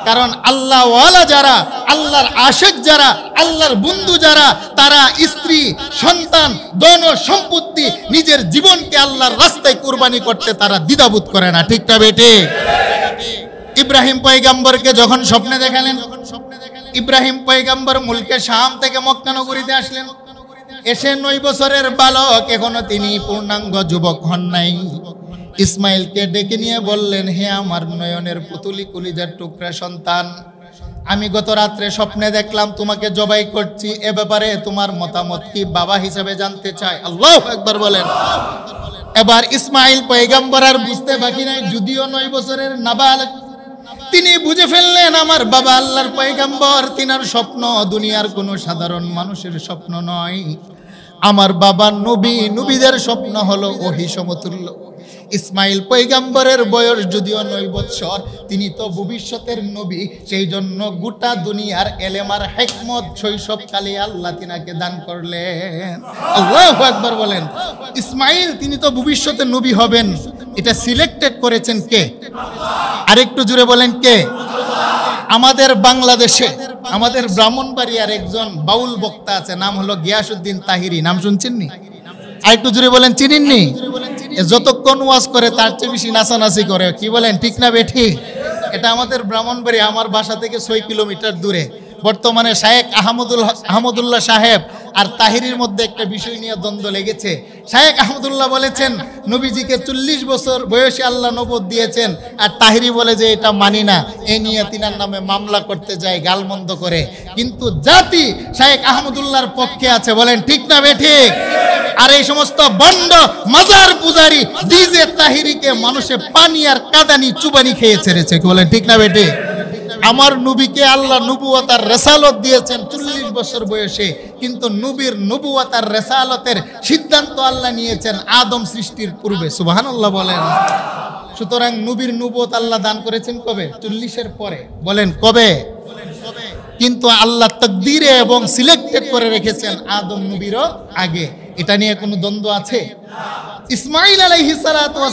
কারণ আল্লাহ যারা আল্লাহর আশেক যারা আল্লাহর বন্ধু যারা তারা স্ত্রী সন্তান দন সম্পত্তি নিজের জীবনকে আল্লাহর রাস্তায় কোরবানি করতে তারা দ্বিধাবোধ করে না ঠিক না বেটে ইব্রাহিম পয়গাম্বরকে যখন স্বপ্নে দেখালেন যখন স্বপ্নে দেখালেন ইব্রাহিম পয়গাম্বর মুলকে শাম থেকে মক্কানগরীতে আসলেন এসে নয় বছরের বালক এখনো তিনি পূর্ণাঙ্গ যুবক হন নাই ইসমাইলকে ডেকে নিয়ে বললেন হে আমার নয়নের পুতুলি কুলিজার টুকরা সন্তান আমি গত রাত্রে স্বপ্নে দেখলাম তোমাকে জবাই করছি এ ব্যাপারে তোমার মতামত কি বাবা হিসেবে জানতে চাই আল্লাহ একবার বলেন এবার ইসমাইল পৈগম্বর আর বুঝতে বাকি নাই যদিও নয় বছরের নাবালক তিনি বুঝে ফেললেন আমার বাবা আল্লাহর পয়গাম্বর তিনার স্বপ্ন দুনিয়ার কোনো সাধারণ মানুষের স্বপ্ন নয় আমার বাবা নবী নবীদের স্বপ্ন হলো ওহি সমতুল্য ইসমাইল পৈগাম্বরের বয়স যদিও নয় বৎসর তিনি তো ভবিষ্যতের নবী সেই জন্য গোটা দুনিয়ার এলেমার হেকমত শৈশবকালে আল্লাহ তিনাকে দান করলেন আল্লাহ একবার বলেন ইসমাইল তিনি তো ভবিষ্যতের নবী হবেন এটা সিলেক্টেড করেছেন কে আরেকটু জুড়ে বলেন কে আমাদের বাংলাদেশে আমাদের ব্রাহ্মণ আর একজন বাউল বক্তা আছে নাম হলো গিয়াসুদ্দিন তাহিরি নাম শুনছেননি আর একটু জুড়ে বলেন চিনিননি যতক্ষণ ওয়াজ করে তার চেয়ে বেশি নাচানাচি করে কি বলেন ঠিক না বেঠি এটা আমাদের ব্রাহ্মণ বাড়ি আমার বাসা থেকে ছয় কিলোমিটার দূরে বর্তমানে শায়েক আহমদুল আহমদুল্লাহ সাহেব আর তাহিরির মধ্যে একটা বিষয় নিয়ে দ্বন্দ্ব লেগেছে শায়েক আহমদুল্লাহ বলেছেন নবীজিকে চল্লিশ বছর বয়সে আল্লাহ নবদ দিয়েছেন আর তাহিরি বলে যে এটা মানি না এ নিয়ে তিনার নামে মামলা করতে যায় গালমন্দ করে কিন্তু জাতি শায়েক আহমদুল্লাহর পক্ষে আছে বলেন ঠিক না বে আর এই সমস্ত বন্ড মাজার পূজারি ডিজে তাহিরিকে মানুষে পানি আর কাদানি চুবানি খেয়ে ছেড়েছে বলেন ঠিক না বেটে আমার নবীকে আল্লাহ নবুয়াতার রেসালত দিয়েছেন চল্লিশ বছর বয়সে কিন্তু নবীর নবুয়াতার রেসালতের সিদ্ধান্ত আল্লাহ নিয়েছেন আদম সৃষ্টির পূর্বে সুবাহান আল্লাহ বলেন সুতরাং নবীর নবুয়ত আল্লাহ দান করেছেন কবে চল্লিশের পরে বলেন কবে কিন্তু আল্লাহ তকদিরে এবং সিলেক্টেড করে রেখেছেন আদম নবীরও আগে এটা নিয়ে কোনো দ্বন্দ্ব আছে ইসমাইল আলাইহিস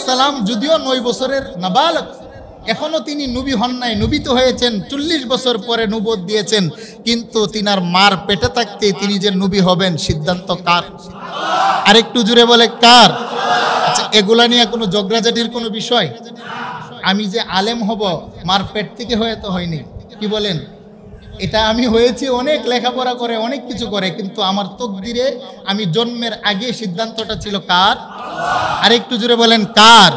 সালাম যদিও নয় বছরের নাবালক এখনও তিনি নুবি হন নাই নুবিত হয়েছেন চল্লিশ বছর পরে নুবোধ দিয়েছেন কিন্তু তিনার মার পেটে থাকতে তিনি যে নুবি হবেন সিদ্ধান্ত কার আরেকটু জুড়ে বলে কার আচ্ছা এগুলা নিয়ে কোনো জগরাজাটির কোনো বিষয় আমি যে আলেম হব মার পেট থেকে হয়ে তো হয়নি কি বলেন এটা আমি হয়েছি অনেক লেখাপড়া করে অনেক কিছু করে কিন্তু আমার তকদিরে আমি জন্মের আগে সিদ্ধান্তটা ছিল কার আর একটু জুড়ে বলেন কার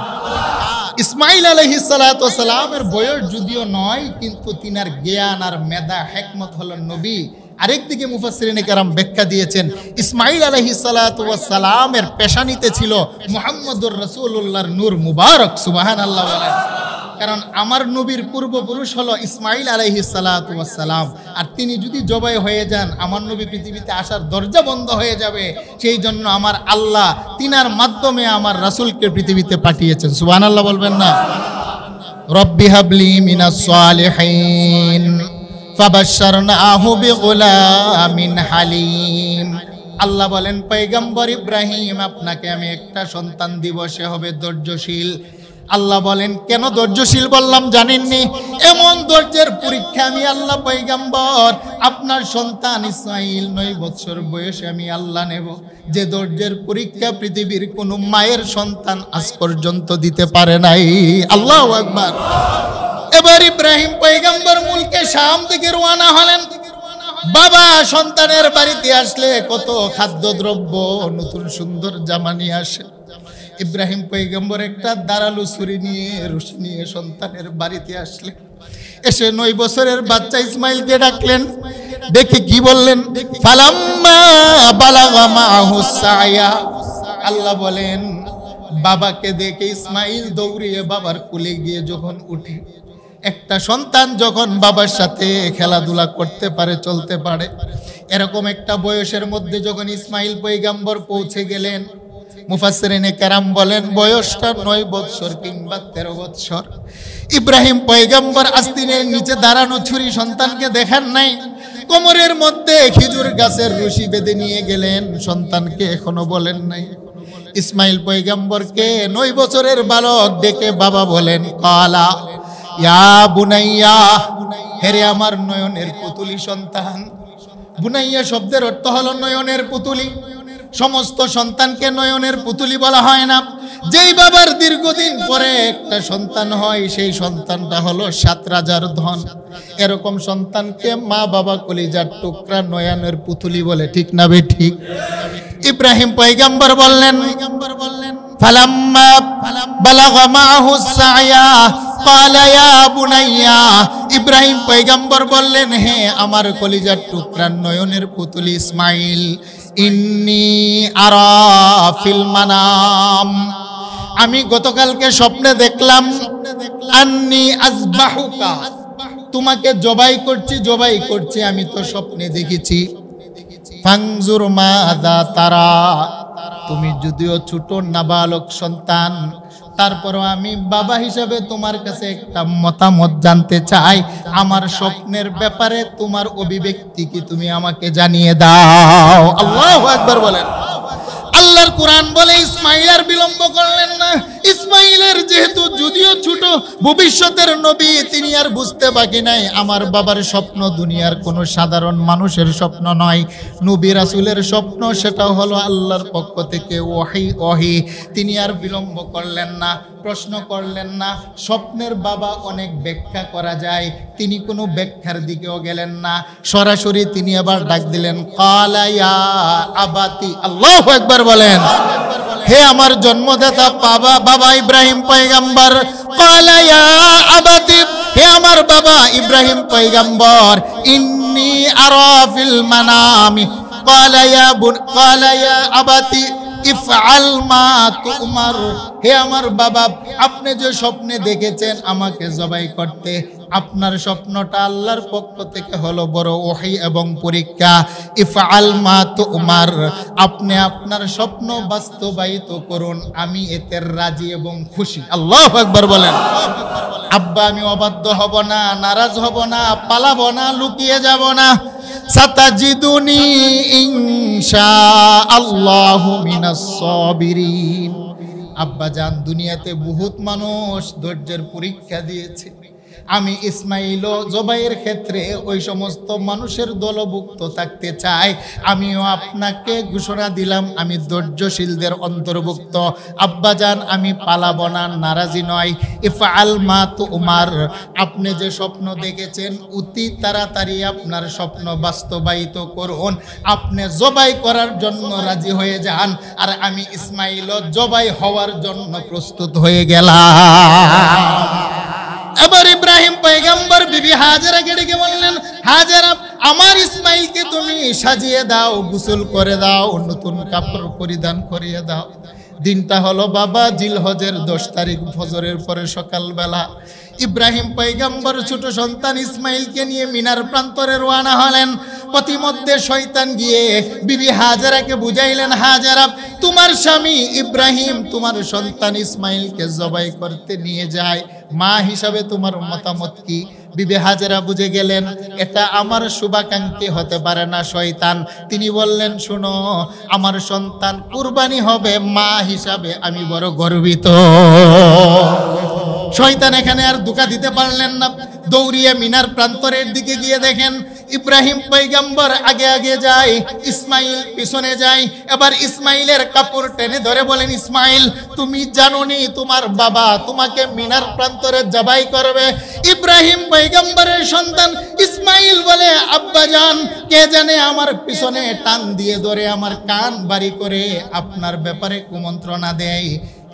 ইসমাইল আলহি সালাতামের বয়স যদিও নয় কিন্তু তিনার জ্ঞান আর মেধা হেকমত হল নবী আরেকদিকে মুফাসরিনে কেরাম ব্যাখ্যা দিয়েছেন ইসমাইল আলহি সালাতামের পেশানিতে ছিল মোহাম্মদুর রসুল্লাহর নূর মুবারক সুবাহান আল্লাহ কারণ আমার নবীর পূর্বপুরুষ হলো ইসমাইল আলহি সালাম আর তিনি যদি জবাই হয়ে যান আমার নবী পৃথিবীতে আসার দরজা বন্ধ হয়ে যাবে সেই জন্য আমার আল্লাহ তিনার মাধ্যমে আমার রাসুলকে পৃথিবীতে পাঠিয়েছেন সুবাহান আল্লাহ বলবেন না রব্বি হাবলি মিনাস সালেহীন আল্লাহ বলেন পৈগম্বর ইব্রাহিম আপনাকে আমি একটা সন্তান দিবসে হবে ধৈর্যশীল আল্লাহ বলেন কেন ধৈর্যশীল বললাম জানেননি এমন ধৈর্যের পরীক্ষা আমি আল্লাহ পৈগাম্বর আপনার সন্তান ইসমাইল নয় বৎসর বয়সে আমি আল্লাহ নেব যে ধৈর্যের পরীক্ষা পৃথিবীর কোনো মায়ের সন্তান আজ পর্যন্ত দিতে পারে নাই আল্লাহ একবার এবার ইব্রাহিম পৈগম্বর মুলকে শাম থেকে রোয়ানা হলেন বাবা সন্তানের বাড়িতে আসলে কত খাদ্যদ্রব্য নতুন সুন্দর জামা নিয়ে আসে ইব্রাহিম পৈগম্বর একটা দাঁড়ালো ছুরি নিয়ে রুশি নিয়ে সন্তানের বাড়িতে আসলে এসে নয় বছরের বাচ্চা ইসমাইল দিয়ে ডাকলেন দেখে কি বললেন আল্লাহ বলেন বাবাকে দেখে ইসমাইল দৌড়িয়ে বাবার কুলে গিয়ে যখন উঠে একটা সন্তান যখন বাবার সাথে খেলাধুলা করতে পারে চলতে পারে এরকম একটা বয়সের মধ্যে যখন ইসমাইল পৈগাম্বর পৌঁছে গেলেন মুফাসরিনে কেরাম বলেন বয়সটা নয় বৎসর কিংবা তেরো বৎসর ইব্রাহিম আস্তিনের নিচে দাঁড়ানো ছুরি সন্তানকে দেখার নাই কোমরের মধ্যে খেজুর গাছের রশি বেঁধে নিয়ে গেলেন সন্তানকে এখনো বলেন নাই ইসমাইল পৈগাম্বরকে নয় বছরের বালক ডেকে বাবা বলেন কালা ইয়া বুনাইয়া হেরে আমার নয়নের পুতুলি সন্তান বুনাইয়া শব্দের অর্থ হলো নয়নের পুতুলি সমস্ত সন্তানকে নয়নের পুতুলি বলা হয় না যেই বাবার দীর্ঘদিন পরে একটা সন্তান হয় সেই সন্তানটা হলো সাত রাজার ধন এরকম সন্তানকে মা বাবা কলিজার টুকরা নয়নের পুতুলি বলে ঠিক না বে ঠিক ইব্রাহিম পৈগাম্বর বললেন পৈগাম্বর বললেন ফালাম্মা ফালাম বালাগা মাহু সায়া ইব্রাহিম পৈগম্বর বললেন হে আমার কলিজার নয়নের পুতুলি ইসমাইল ইন্নি আরা আমি গতকালকে স্বপ্নে দেখলাম তোমাকে জবাই করছি জবাই করছি আমি তো স্বপ্নে দেখেছি তারা তুমি যদিও ছোট নাবালক সন্তান তারপরও আমি বাবা হিসাবে তোমার কাছে একটা মতামত জানতে চাই আমার স্বপ্নের ব্যাপারে তোমার অভিব্যক্তি কি তুমি আমাকে জানিয়ে দাও আল্লাহ একবার বলেন আল্লাহর কোরআন বলে ইসমাইল আর বিলম্ব করলেন না ইসমাইলের যেহেতু যদিও ছোট ভবিষ্যতের নবী তিনি আর বুঝতে বাকি নাই আমার বাবার স্বপ্ন দুনিয়ার কোনো সাধারণ মানুষের স্বপ্ন নয় নবী রাসুলের স্বপ্ন সেটা হলো আল্লাহর পক্ষ থেকে ওহি ওহি তিনি আর বিলম্ব করলেন না প্রশ্ন করলেন না স্বপ্নের বাবা অনেক ব্যাখ্যা করা যায় তিনি কোনো ব্যাখ্যার দিকেও গেলেন না সরাসরি তিনি আবার ডাক দিলেন কালাইয়া আবাতি আল্লাহ একবার বলেন বলেন হে আমার জন্মদাতা বাবা বাবা ইব্রাহিম পাইগাম্বার হে আমার বাবা ইব্রাহিম পাইগাম্বর ইন্নি আরাফিল মানামি কালায়া বুন কালায়া আবাতি ইফআল মা তুমার হে আমার বাবা আপনি যে স্বপ্নে দেখেছেন আমাকে জবাই করতে আপনার স্বপ্নটা আল্লাহর পক্ষ থেকে হলো বড় ওহি এবং পরীক্ষা ইফআল মা তো উমার আপনি আপনার স্বপ্ন বাস্তবায়িত করুন আমি এতে রাজি এবং খুশি আল্লাহ একবার বলেন আব্বা আমি অবাধ্য হব না নারাজ হব না পালাব না লুকিয়ে যাব না সাতাজিদুনি ইনশা আল্লাহু মিনাস সাবিরিন আব্বা জান দুনিয়াতে বহুত মানুষ ধৈর্যের পরীক্ষা দিয়েছে আমি ইসমাইল ও জবাইয়ের ক্ষেত্রে ওই সমস্ত মানুষের দলভুক্ত থাকতে চাই আমিও আপনাকে ঘোষণা দিলাম আমি ধৈর্যশীলদের অন্তর্ভুক্ত আব্বাজান আমি পালা না নারাজি নয় ইফা আল মা তো উমার আপনি যে স্বপ্ন দেখেছেন অতি তাড়াতাড়ি আপনার স্বপ্ন বাস্তবায়িত করুন আপনি জবাই করার জন্য রাজি হয়ে যান আর আমি ইসমাইল ও জবাই হওয়ার জন্য প্রস্তুত হয়ে গেলাম আবার ইব্রাহিম পয়গম্বর বিবি হাজারা গেড়েকে বললেন হাজারা আমার ইসমাইলকে তুমি সাজিয়ে দাও গোসল করে দাও নতুন কাপড় পরিধান করিয়ে দাও দিনটা হলো বাবা জিল হজের দশ তারিখ ফজরের পরে সকালবেলা ইব্রাহিম পয়গম্বর ছোট সন্তান ইসমাইলকে নিয়ে মিনার প্রান্তরে রোয়ানা হলেন পথিমধ্যে শৈতান গিয়ে বিবি হাজারাকে বুঝাইলেন হাজারা তোমার স্বামী ইব্রাহিম তোমার সন্তান ইসমাইলকে জবাই করতে নিয়ে যায় মা হিসাবে তোমার মতামত কি বিবে হাজারা বুঝে গেলেন এটা আমার শুভাকাঙ্ক্ষী হতে পারে না শয়তান তিনি বললেন শুনো আমার সন্তান কুরবানি হবে মা হিসাবে আমি বড় গর্বিত শয়তান এখানে আর দুকা দিতে পারলেন না দৌড়িয়ে মিনার প্রান্তরের দিকে গিয়ে দেখেন ইব্রাহিম পৈগম্বর আগে আগে যায় ইসমাইল পিছনে যায় এবার ইসমাইলের কাপড় টেনে ধরে বলেন ইসমাইল তুমি জানো তোমার বাবা তোমাকে মিনার প্রান্তরে জবাই করবে ইব্রাহিম পৈগম্বরের সন্তান ইসমাইল বলে আব্বা যান কে জানে আমার পিছনে টান দিয়ে ধরে আমার কান বাড়ি করে আপনার ব্যাপারে কুমন্ত্রণা দেয়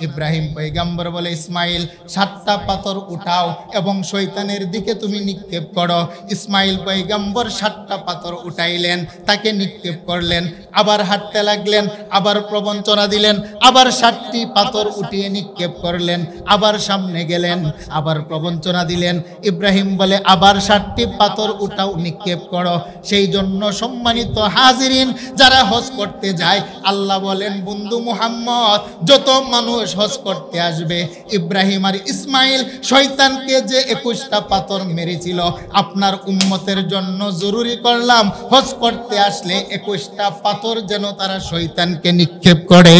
ইব্রাহিম পৈগাম্বর বলে ইসমাইল সাতটা পাথর উঠাও এবং শৈতানের দিকে তুমি নিক্ষেপ করো ইসমাইল পৈগাম্বর সাতটা পাথর উঠাইলেন তাকে নিক্ষেপ করলেন আবার হাঁটতে লাগলেন আবার প্রবঞ্চনা দিলেন আবার সাতটি পাথর উঠিয়ে নিক্ষেপ করলেন আবার সামনে গেলেন আবার প্রবঞ্চনা দিলেন ইব্রাহিম বলে আবার সাতটি পাথর উঠাও নিক্ষেপ করো সেই জন্য সম্মানিত হাজিরিন যারা হজ করতে যায় আল্লাহ বলেন বন্ধু মুহাম্মদ যত মানুষ মানুষ হজ করতে আসবে ইব্রাহিম আর ইসমাইল শৈতানকে যে একুশটা পাথর মেরেছিল আপনার উম্মতের জন্য জরুরি করলাম হজ করতে আসলে একুশটা পাথর যেন তারা শৈতানকে নিক্ষেপ করে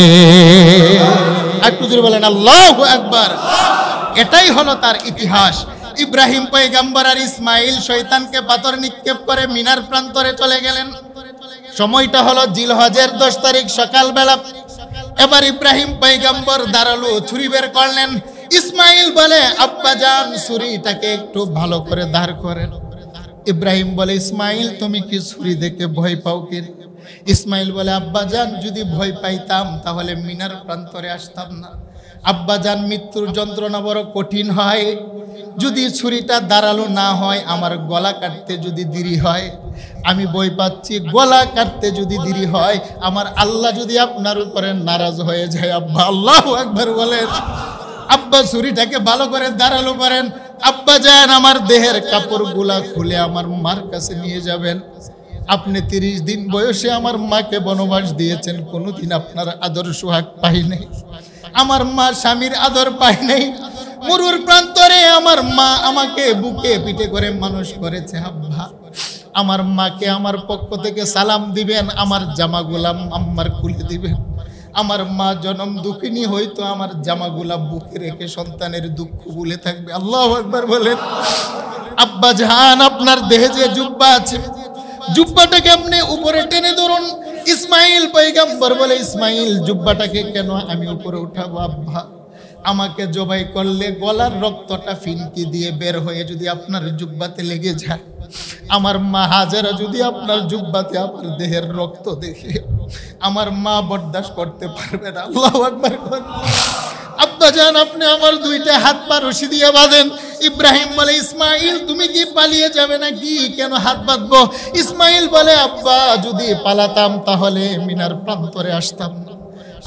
একটু জোরে বলেন আল্লাহ একবার এটাই হলো তার ইতিহাস ইব্রাহিম পৈগম্বর আর ইসমাইল শৈতানকে পাথর নিক্ষেপ করে মিনার প্রান্তরে চলে গেলেন সময়টা হলো জিলহজের দশ তারিখ সকালবেলা এবার ইব্রাহিম পাইগাম্বর দাঁড়ালো ছুরি বের করলেন ইসমাইল বলে আব্বা যান ছুরিটাকে একটু ভালো করে ধার করেন ইব্রাহিম বলে ইসমাইল তুমি কি ছুরি দেখে ভয় পাও কি ইসমাইল বলে আব্বা যান যদি ভয় পাইতাম তাহলে মিনার প্রান্তরে আসতাম না আব্বা যান মৃত্যুর যন্ত্রণা বড় কঠিন হয় যদি ছুরিটা দাঁড়ালো না হয় আমার গলা কাটতে যদি দেরি হয় আমি বই পাচ্ছি গলা কাটতে যদি দেরি হয় আমার আল্লাহ যদি আপনার উপরে নারাজ হয়ে যায় আব্বা আল্লাহ একবার বলেন আব্বা ছুরিটাকে ভালো করে দাঁড়ালো করেন আব্বা যান আমার দেহের কাপড়গুলা খুলে আমার মার কাছে নিয়ে যাবেন আপনি তিরিশ দিন বয়সে আমার মাকে বনবাস দিয়েছেন কোনোদিন আপনার আদর সোহাগ পাই নাই আমার মা স্বামীর আদর পাই নাই মরুর প্রান্তরে আমার মা আমাকে বুকে পিঠে করে মানুষ করেছে হাব্বা আমার মাকে আমার পক্ষ থেকে সালাম দিবেন আমার জামা গোলাম আম্মার খুলে দিবেন আমার মা জনম দুঃখিনী হয়তো আমার জামা গোলাপ বুকে রেখে সন্তানের দুঃখ ভুলে থাকবে আল্লাহ একবার বলেন আব্বা জাহান আপনার দেহে যে জুব্বা আছে জুব্বাটাকে আপনি উপরে টেনে ধরুন ইসমাইল পাইগাম্বর বলে ইসমাইল জুব্বাটাকে কেন আমি উপরে উঠাবো আব্বা আমাকে জবাই করলে গলার রক্তটা ফিনকি দিয়ে বের হয়ে যদি আপনার জুব্বাতে লেগে যায় আমার মা হাজারা যদি আপনার জুব্বাতে আমার দেহের রক্ত দেখে আমার মা বরদাস করতে পারবে না আল্লাহ একবার আব্বা যান আপনি আমার দুইটা হাত পা রশি দিয়ে বাঁধেন ইব্রাহিম বলে ইসমাইল তুমি কি পালিয়ে যাবে না কি কেন হাত বাঁধবো ইসমাইল বলে আব্বা যদি পালাতাম তাহলে মিনার প্রান্তরে আসতাম না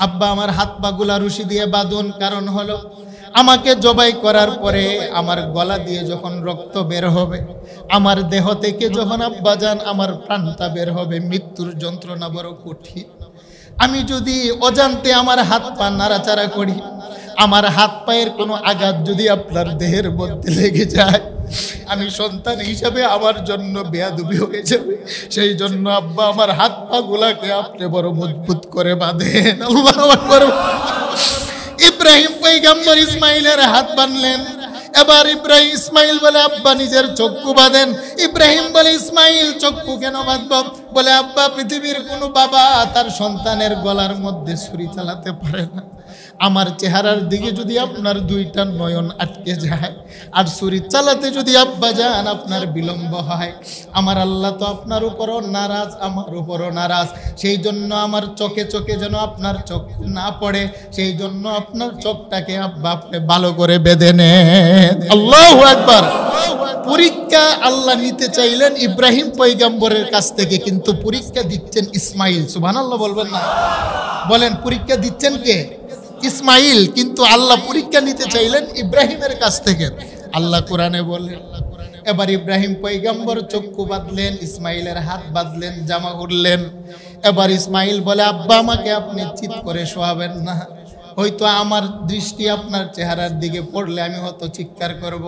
আব্বা আমার হাত পাগুলা রুশি দিয়ে বাঁধুন কারণ হলো আমাকে জবাই করার পরে আমার গলা দিয়ে যখন রক্ত বের হবে আমার দেহ থেকে যখন যান আমার প্রাণটা বের হবে মৃত্যুর যন্ত্রণা বড় কঠিন আমি যদি অজান্তে আমার হাত পা নাড়াচাড়া করি আমার হাত পায়ের কোনো আঘাত যদি আপনার দেহের মধ্যে লেগে যায় আমি সন্তান হিসাবে আমার জন্য বেয়াদুবি হয়ে যাবে সেই জন্য আব্বা আমার হাত পা গুলাকে আপনি বড় মজবুত করে বাঁধেন ইব্রাহিম পৈগাম্বর ইসমাইলের হাত বানলেন এবার ইব্রাহিম ইসমাইল বলে আব্বা নিজের চক্ষু বাঁধেন ইব্রাহিম বলে ইসমাইল চক্ষু কেন বাঁধব বলে আব্বা পৃথিবীর কোনো বাবা তার সন্তানের গলার মধ্যে ছুরি চালাতে পারে না আমার চেহারার দিকে যদি আপনার দুইটা নয়ন আটকে যায় আর সুরি চালাতে যদি আব্বা যান আপনার বিলম্ব হয় আমার আল্লাহ তো আপনার উপরও নারাজ আমার উপরও নারাজ সেই জন্য আমার চোখে চোখে যেন আপনার চোখ না পড়ে সেই জন্য আপনার চোখটাকে আব্বা আপনি ভালো করে বেঁধে নেন আল্লাহ একবার পরীক্ষা আল্লাহ নিতে চাইলেন ইব্রাহিম পৈগম্বরের কাছ থেকে কিন্তু পরীক্ষা দিচ্ছেন ইসমাইল সুবান আল্লাহ বলবেন না বলেন পরীক্ষা দিচ্ছেন কে ইসমাইল কিন্তু আল্লাহ পরীক্ষা নিতে চাইলেন ইব্রাহিমের কাছ থেকে আল্লাহ কোরআনে বলেন এবার ইব্রাহিম পৈগম্বর চক্ষু বাঁধলেন ইসমাইলের হাত বাঁধলেন জামা উড়লেন এবার ইসমাইল বলে আব্বা আমাকে আপনি চিৎ করে শোয়াবেন না হয়তো আমার দৃষ্টি আপনার চেহারার দিকে পড়লে আমি হয়তো চিৎকার করব।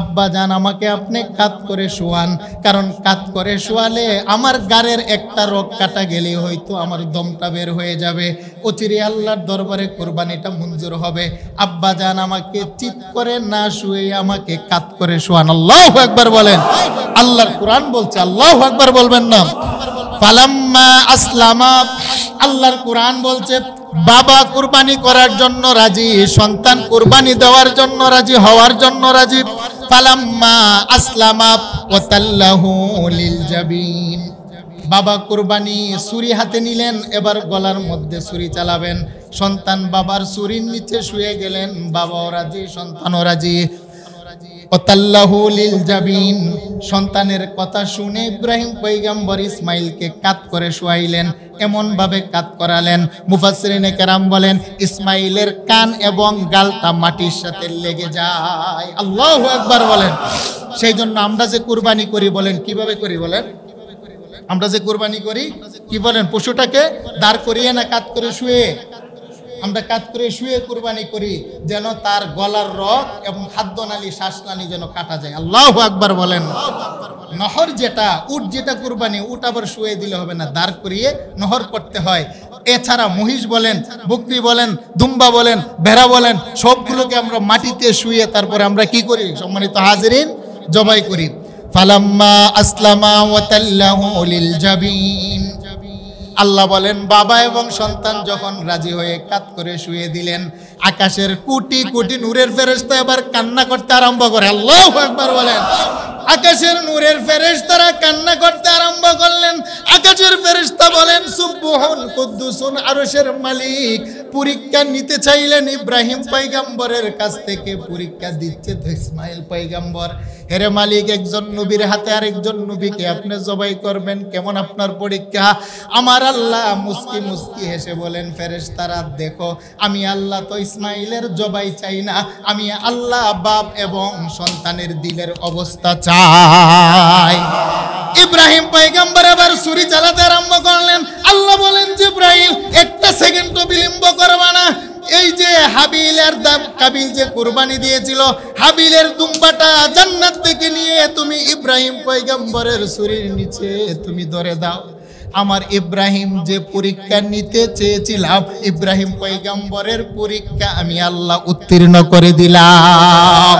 আব্বা যান আমাকে আপনি কাত করে শোয়ান কারণ কাত করে শোয়ালে আমার গাড়ের একটা রোগ কাটা গেলে হয়তো আমার দমটা বের হয়ে যাবে অচিরে আল্লাহর দরবারে কোরবানিটা মঞ্জুর হবে আব্বা যান আমাকে চিত করে না শুয়ে আমাকে কাত করে শোয়ান আল্লাহ একবার বলেন আল্লাহর কোরআন বলছে আল্লাহ একবার বলবেন না পালাম্মা আসলামা আল্লাহর কোরআন বলছে বাবা কুরবানি করার জন্য রাজি সন্তান কুরবানি দেওয়ার জন্য রাজি হওয়ার জন্য রাজি ফালাম্মা আসলামা ওতাল্লাহু লিল জাবিন বাবা কুরবানি ছুরি হাতে নিলেন এবার গলার মধ্যে ছুরি চালাবেন সন্তান বাবার ছুরির নিচে শুয়ে গেলেন বাবাও রাজি সন্তানও রাজি লিল সন্তানের কথা শুনে ইব্রাহিম পৈগম্বর ইসমাইলকে কাত করে শুয়াইলেন এমন ভাবে কাত করালেন মুফাসরিনে কেরাম বলেন ইসমাইলের কান এবং গালটা মাটির সাথে লেগে যায় আল্লাহ একবার বলেন সেই জন্য আমরা যে কুরবানি করি বলেন কিভাবে করি বলেন আমরা যে কুরবানি করি কি বলেন পশুটাকে দাঁড় করিয়ে না কাত করে শুয়ে আমরা কাত করে শুয়ে কোরবানি করি যেন তার গলার রক এবং শ্বাস নালী যেন কাটা যায় আল্লাহ আকবার বলেন নহর যেটা উট যেটা কুরবানি উট আবার শুয়ে দিলে হবে না দাঁড় করিয়ে নহর করতে হয় এছাড়া মহিষ বলেন বুকরি বলেন দুম্বা বলেন ভেড়া বলেন সবগুলোকে আমরা মাটিতে শুয়ে তারপরে আমরা কি করি সম্মানিত হাজিরিন জবাই করি ফালাম্মা আসলামা ওয়াতাল্লাহু লিল জাবিন আল্লাহ বলেন বাবা এবং সন্তান যখন রাজি হয়ে কাত করে শুয়ে দিলেন আকাশের কোটি কোটি নূরের ফেরেস্তা এবার কান্না করতে আরম্ভ করে আল্লাহ একবার বলেন আকাশের নূরের ফেরেস্তারা কান্না করতে আরম্ভ করলেন আকাশ সুবহন কুদ্দুসুন আরশের মালিক পরীক্ষা নিতে চাইলেন ইব্রাহিম পাইগাম্বরের কাছ থেকে পরীক্ষা দিচ্ছে ইসমাইল পাইগাম্বর হেরে মালিক একজন নবীর হাতে আরেকজন নবীকে আপনি জবাই করবেন কেমন আপনার পরীক্ষা আমার আল্লাহ মুস্কি মুস্কি হেসে বলেন ফেরেশ তারা দেখো আমি আল্লাহ তো ইসমাইলের জবাই চাই না আমি আল্লাহ বাপ এবং সন্তানের দিলের অবস্থা চাই ইব্রাহিম পাইগাম্বর আবার ছুরি চালাতে আরম্ভ করলেন আল্লাহ বলেন জিব্রাইল একটা সেকেন্ড তো বিলম্ব করবা না এই যে হাবিলের কাবিল যে কুরবানি দিয়েছিল হাবিলের দুম্বাটা জান্নাত থেকে নিয়ে তুমি ইব্রাহিম পৈগম্বরের শরীর নিচে তুমি ধরে দাও আমার ইব্রাহিম যে পরীক্ষা নিতে চেয়েছিলাম ইব্রাহিম পৈগম্বরের পরীক্ষা আমি আল্লাহ উত্তীর্ণ করে দিলাম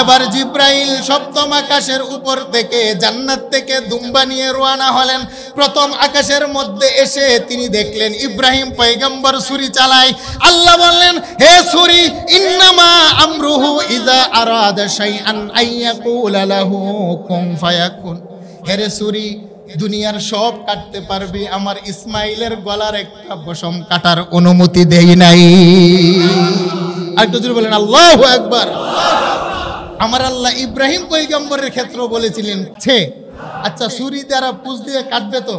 এবার জিব্রাইল সপ্তম আকাশের উপর থেকে জান্নাত থেকে দুম্বা নিয়ে রোয়ানা হলেন প্রথম আকাশের মধ্যে এসে তিনি দেখলেন ইব্রাহিম পয়গম্বর ছুরি চালায় আল্লাহ বললেন হে ছুরি ইন্নামা আমরুহু ইজা আরাদা শাইআন আইয়াকুল লাহু কুন ফায়াকুন হে ছুরি দুনিয়ার সব কাটতে পারবি আমার ইসমাইলের গলার একটা বসম কাটার অনুমতি দেই নাই আর বলেন আল্লাহ একবার আমার আল্লাহ ইব্রাহিম পৈগম্বরের ক্ষেত্র বলেছিলেন ছে আচ্ছা সুরি দ্বারা পুজ দিয়ে কাটবে তো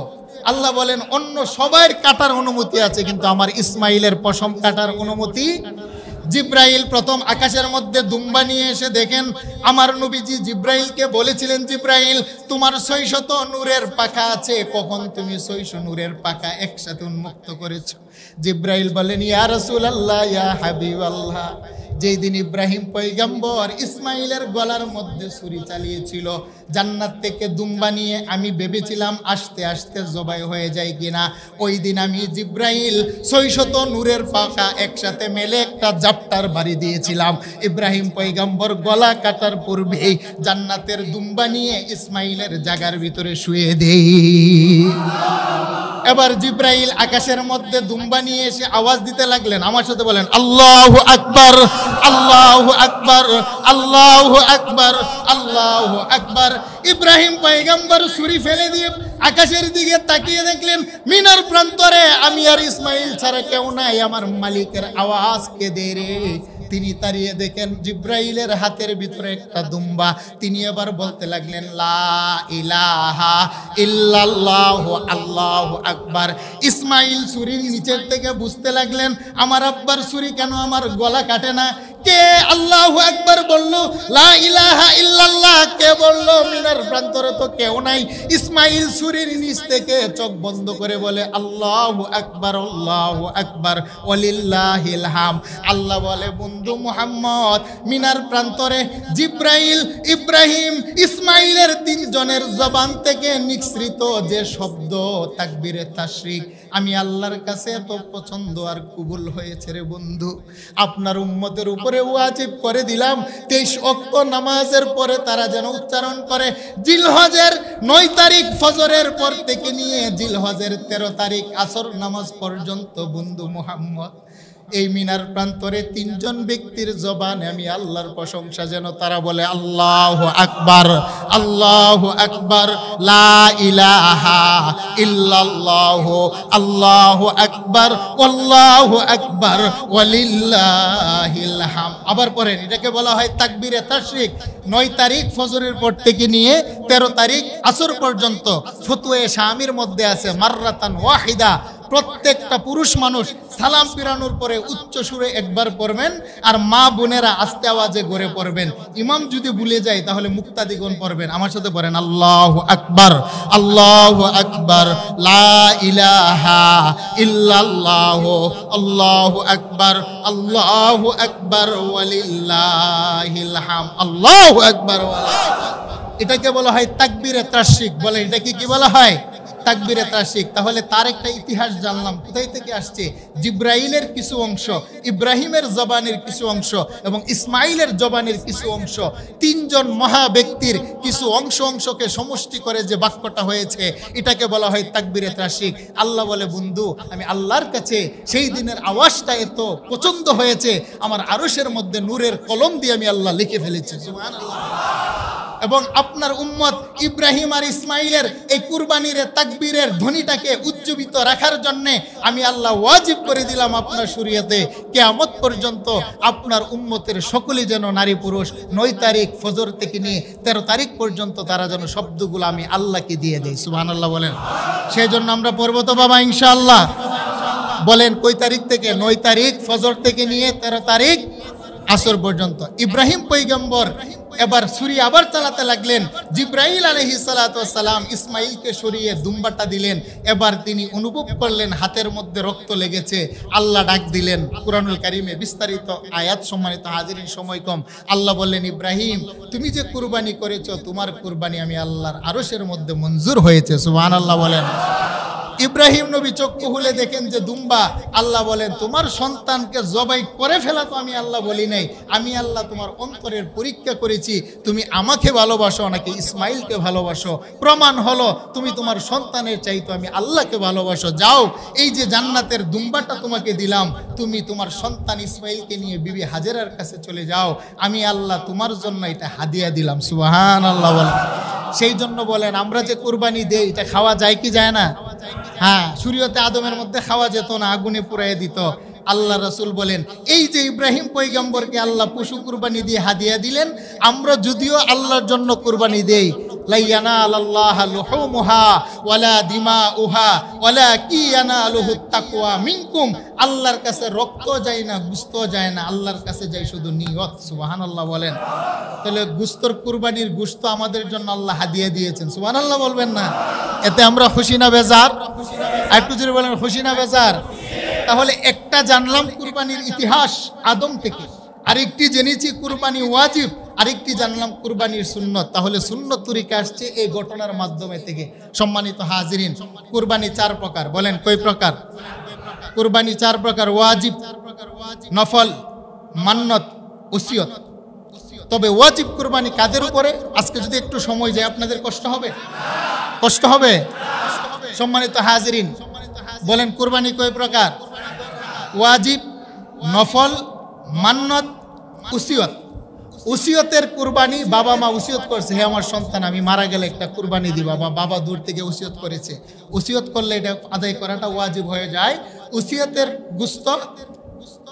আল্লাহ বলেন অন্য সবাই কাটার অনুমতি আছে কিন্তু আমার ইসমাইলের পশম কাটার অনুমতি জিব্রাইল প্রথম আকাশের মধ্যে দুম্বা নিয়ে এসে দেখেন আমার নবীজি জিব্রাইলকে বলেছিলেন জিব্রাইল তোমার শৈশত নূরের পাখা আছে কখন তুমি শৈশ নূরের পাখা একসাথে উন্মুক্ত করেছ জিব্রাইল বলেন ইয়া রসুল আল্লাহ ইয়া হাবিব আল্লাহ যেই দিন ইব্রাহিম পৈগম্বর ইসমাইলের গলার মধ্যে ছুরি চালিয়েছিল জান্নাত থেকে দুম্বা নিয়ে আমি ভেবেছিলাম আসতে আসতে জবাই হয়ে যায় কিনা ওই দিন আমি জিব্রাহিল ছয়শত নূরের পাখা একসাথে মেলে একটা জাপটার বাড়ি দিয়েছিলাম ইব্রাহিম পৈগম্বর গলা কাটার পূর্বেই জান্নাতের দুম্বা নিয়ে ইসমাইলের জাগার ভিতরে শুয়ে দেই এবার জিব্রাইল আকাশের মধ্যে দুম্বা নিয়ে এসে আওয়াজ দিতে লাগলেন আমার সাথে বলেন আল্লাহ আকবর আল্লাহ আকবর আল্লাহ আকবর আল্লাহ আকবর ইব্রাহিম পয়গম্বর সুরি ফেলে দিয়ে আকাশের দিকে তাকিয়ে দেখলেন মিনার প্রান্তরে আমি আর ইসমাইল ছাড়া কেউ নাই আমার মালিকের আওয়াজ কে দে রে তিনি তাড়িয়ে দেখেন জিব্রাইলের হাতের ভিতরে একটা দুম্বা তিনি এবার বলতে লাগলেন লা ইলাহা ইল্লাল্লাহ আল্লাহ আকবার ইসমাইল সুরির নিচের থেকে বুঝতে লাগলেন আমার আব্বার সুরি কেন আমার গলা কাটে না কে আল্লাহ একবার বললো লা ইলাহা ইল্লাল্লাহ কে বললো মিনার প্রান্তরে তো কেউ নাই ইসমাইল সুরির নিচ থেকে চোখ বন্ধ করে বলে আল্লাহ একবার আল্লাহ একবার অলিল্লাহ হাম আল্লাহ বলে বন্ধু বন্ধু মুহাম্মদ মিনার প্রান্তরে জিব্রাইল ইব্রাহিম ইসমাইলের তিনজনের জবান থেকে নিঃসৃত যে শব্দ তাকবিরে তাশ্রিক আমি আল্লাহর কাছে এত পছন্দ আর কবুল হয়েছে রে বন্ধু আপনার উম্মতের উপরে ওয়াজিব করে দিলাম তেইশ অক্ত নামাজের পরে তারা যেন উচ্চারণ করে জিলহজের নয় তারিখ ফজরের পর থেকে নিয়ে জিলহজের তেরো তারিখ আসর নামাজ পর্যন্ত বন্ধু মুহাম্মদ এই মিনার প্রান্তরে তিনজন ব্যক্তির জবান আমি আল্লাহর প্রশংসা যেন তারা বলে আল্লাহ আকবার আল্লাহ আকবার আল্লাহ আকবার আল্লাহ আকবার আবার পরে এটাকে বলা হয় তাকবিরে তাশরিক নয় তারিখ ফজরের পর থেকে নিয়ে তেরো তারিখ আসর পর্যন্ত ফতুয়ে শামির মধ্যে আছে মার্রাতান ওয়াহিদা প্রত্যেকটা পুরুষ মানুষ সালাম ফিরানোর পরে উচ্চ সুরে একবার পড়বেন আর মা বোনেরা আস্তে আওয়াজে গড়ে পড়বেন ইমাম যদি ভুলে যায় তাহলে মুক্তাদিগণ পড়বেন আমার সাথে পড়েন আল্লাহ আকবার আল্লাহ আকবার লা ইলাহা ইল্লাল্লাহ আল্লাহ আকবর আল্লাহ আকবর আল্লাহ আকবর এটাকে বলা হয় তাকবীরে তাসিক বলে এটাকে কি বলা হয় তাকবিরে তাসিক তাহলে তার একটা ইতিহাস জানলাম কোথায় থেকে আসছে জিব্রাইলের কিছু অংশ ইব্রাহিমের জবানের কিছু অংশ এবং ইসমাইলের জবানের কিছু অংশ তিনজন মহা ব্যক্তির কিছু অংশ অংশকে সমষ্টি করে যে বাক্যটা হয়েছে এটাকে বলা হয় তাকবিরে তাসিক আল্লাহ বলে বন্ধু আমি আল্লাহর কাছে সেই দিনের আওয়াজটা এত পছন্দ হয়েছে আমার আরশের মধ্যে নূরের কলম দিয়ে আমি আল্লাহ লিখে ফেলেছি সুমান আল্লাহ এবং আপনার উম্মত ইব্রাহিম আর ইসমাইলের এই কুরবানির তাকবীরের ধ্বনিটাকে উজ্জীবিত রাখার জন্যে আমি আল্লাহ ওয়াজিব করে দিলাম আপনার শরীয়তে কেয়ামত পর্যন্ত আপনার উম্মতের সকলে যেন নারী পুরুষ নয় তারিখ ফজর থেকে নিয়ে তেরো তারিখ পর্যন্ত তারা যেন শব্দগুলো আমি আল্লাহকে দিয়ে দিই সুবাহ আল্লাহ বলেন সেই জন্য আমরা পর্বত বাবা ইনশাআল্লাহ বলেন কই তারিখ থেকে নয় তারিখ ফজর থেকে নিয়ে তেরো তারিখ আসর পর্যন্ত ইব্রাহিম পৈগম্বর এবার ছুরি আবার চালাতে লাগলেন জিব্রাইল আলহি সালাতাম ইসমাইলকে সরিয়ে দুম্বাটা দিলেন এবার তিনি অনুভব করলেন হাতের মধ্যে রক্ত লেগেছে আল্লাহ ডাক দিলেন কুরানুল কারিমে বিস্তারিত আয়াত সম্মানিত হাজির সময় কম আল্লাহ বললেন ইব্রাহিম তুমি যে কুরবানি করেছ তোমার কুরবানি আমি আল্লাহর আরসের মধ্যে মঞ্জুর হয়েছে সুবাহ আল্লাহ বলেন ইব্রাহিম নবী চক্ষু হলে দেখেন যে দুম্বা আল্লাহ বলেন তোমার সন্তানকে জবাই করে ফেলা তো আমি আল্লাহ বলি নাই আমি আল্লাহ তোমার অন্তরের পরীক্ষা করেছি বলেছি তুমি আমাকে ভালোবাসো নাকি ইসমাইলকে ভালোবাসো প্রমাণ হলো তুমি তোমার সন্তানের চাইতো আমি আল্লাহকে ভালোবাসো যাও এই যে জান্নাতের দুম্বাটা তোমাকে দিলাম তুমি তোমার সন্তান ইসমাইলকে নিয়ে বিবি হাজেরার কাছে চলে যাও আমি আল্লাহ তোমার জন্য এটা হাদিয়া দিলাম সুবাহান আল্লাহ সেই জন্য বলেন আমরা যে কোরবানি দেই এটা খাওয়া যায় কি যায় না হ্যাঁ সূর্যতে আদমের মধ্যে খাওয়া যেত না আগুনে পুরাই দিত আল্লাহ রসুল বলেন এই যে ইব্রাহিম পৈগম্বরকে আল্লাহ পশু কুরবানি দিয়ে হাদিয়া দিলেন আমরা যদিও আল্লাহর জন্য কুরবানি দেই দিমা উহা কি আল্লাহর কাছে রক্ত যায় না গুস্ত যায় না আল্লাহর কাছে যায় শুধু নিহত সুবাহান আল্লাহ বলেন তাহলে গুস্তর কুরবানির গুস্ত আমাদের জন্য আল্লাহ হাদিয়া দিয়েছেন আল্লাহ বলবেন না এতে আমরা খুশি না বেজার একটু জোরে বলেন খুশি না বেজার তাহলে একটা জানলাম কুরবানির ইতিহাস আদম থেকে আরেকটি জেনেছি কুরবানি ওয়াজিব আরেকটি জানলাম কুরবানির সুন্নত তাহলে শূন্য তুরিকে আসছে এই ঘটনার মাধ্যমে থেকে সম্মানিত হাজিরিন কুরবানি চার প্রকার বলেন কই প্রকার কুরবানি চার প্রকার ওয়াজিব নফল মান্নত ওসিয়ত তবে ওয়াজিব কুরবানি কাদের উপরে আজকে যদি একটু সময় যায় আপনাদের কষ্ট হবে কষ্ট হবে সম্মানিত হাজিরিন বলেন কুরবানি কয় প্রকার ওয়াজিব নফল মান্নত উসিয়ত উসিয়তের কুরবানি বাবা মা উসিয়ত করছে হে আমার সন্তান আমি মারা গেলে একটা কুরবানি দিবা বা বাবা দূর থেকে উসিয়ত করেছে উসিয়ত করলে এটা আদায় করাটা ওয়াজিব হয়ে যায় উসিয়তের গুস্ত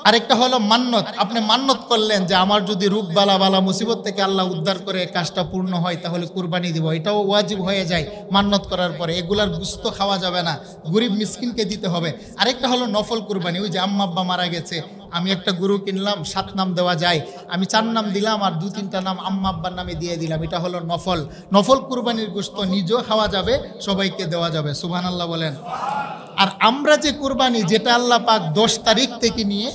আরেকটা হলো মান্নত আপনি মান্নত করলেন যে আমার যদি রূপ বালা বালা মুসিবত থেকে আল্লাহ উদ্ধার করে কাজটা পূর্ণ হয় তাহলে কুরবানি দিব এটাও ওয়াজিব হয়ে যায় মান্নত করার পরে এগুলার গুস্ত খাওয়া যাবে না গরিব মিসকিনকে দিতে হবে আরেকটা হলো নফল কুরবানি ওই যে আম্মা আব্বা মারা গেছে আমি একটা গরু কিনলাম সাত নাম দেওয়া যায় আমি চার নাম দিলাম আর দু তিনটা নাম আম্মা আব্বার নামে দিয়ে দিলাম এটা হলো নফল নফল কুরবানির গোস্ত নিজেও খাওয়া যাবে সবাইকে দেওয়া যাবে সুবাহ আল্লাহ বলেন আর আমরা যে কুরবানি যেটা আল্লাহ পাক দশ তারিখ থেকে নিয়ে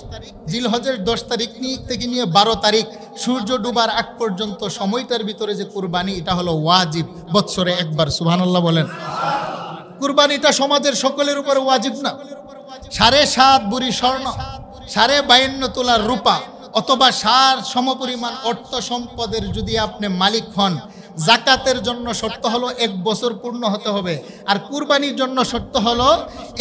জিলহজের দশ তারিখ থেকে নিয়ে বারো তারিখ সূর্য ডুবার আগ পর্যন্ত সময়টার ভিতরে যে কুরবানি এটা হলো ওয়াজিব বৎসরে একবার সুবহানাল্লাহ বলেন কুরবানিটা সমাজের সকলের উপর ওয়াজিব না সাড়ে সাত বুড়ি স্বর্ণ সাড়ে বাইন্ন তোলা রূপা অথবা সার সমপরিমাণ অর্থ সম্পদের যদি আপনি মালিক হন জাকাতের জন্য শর্ত হলো এক বছর পূর্ণ হতে হবে আর কুরবানির জন্য শর্ত হলো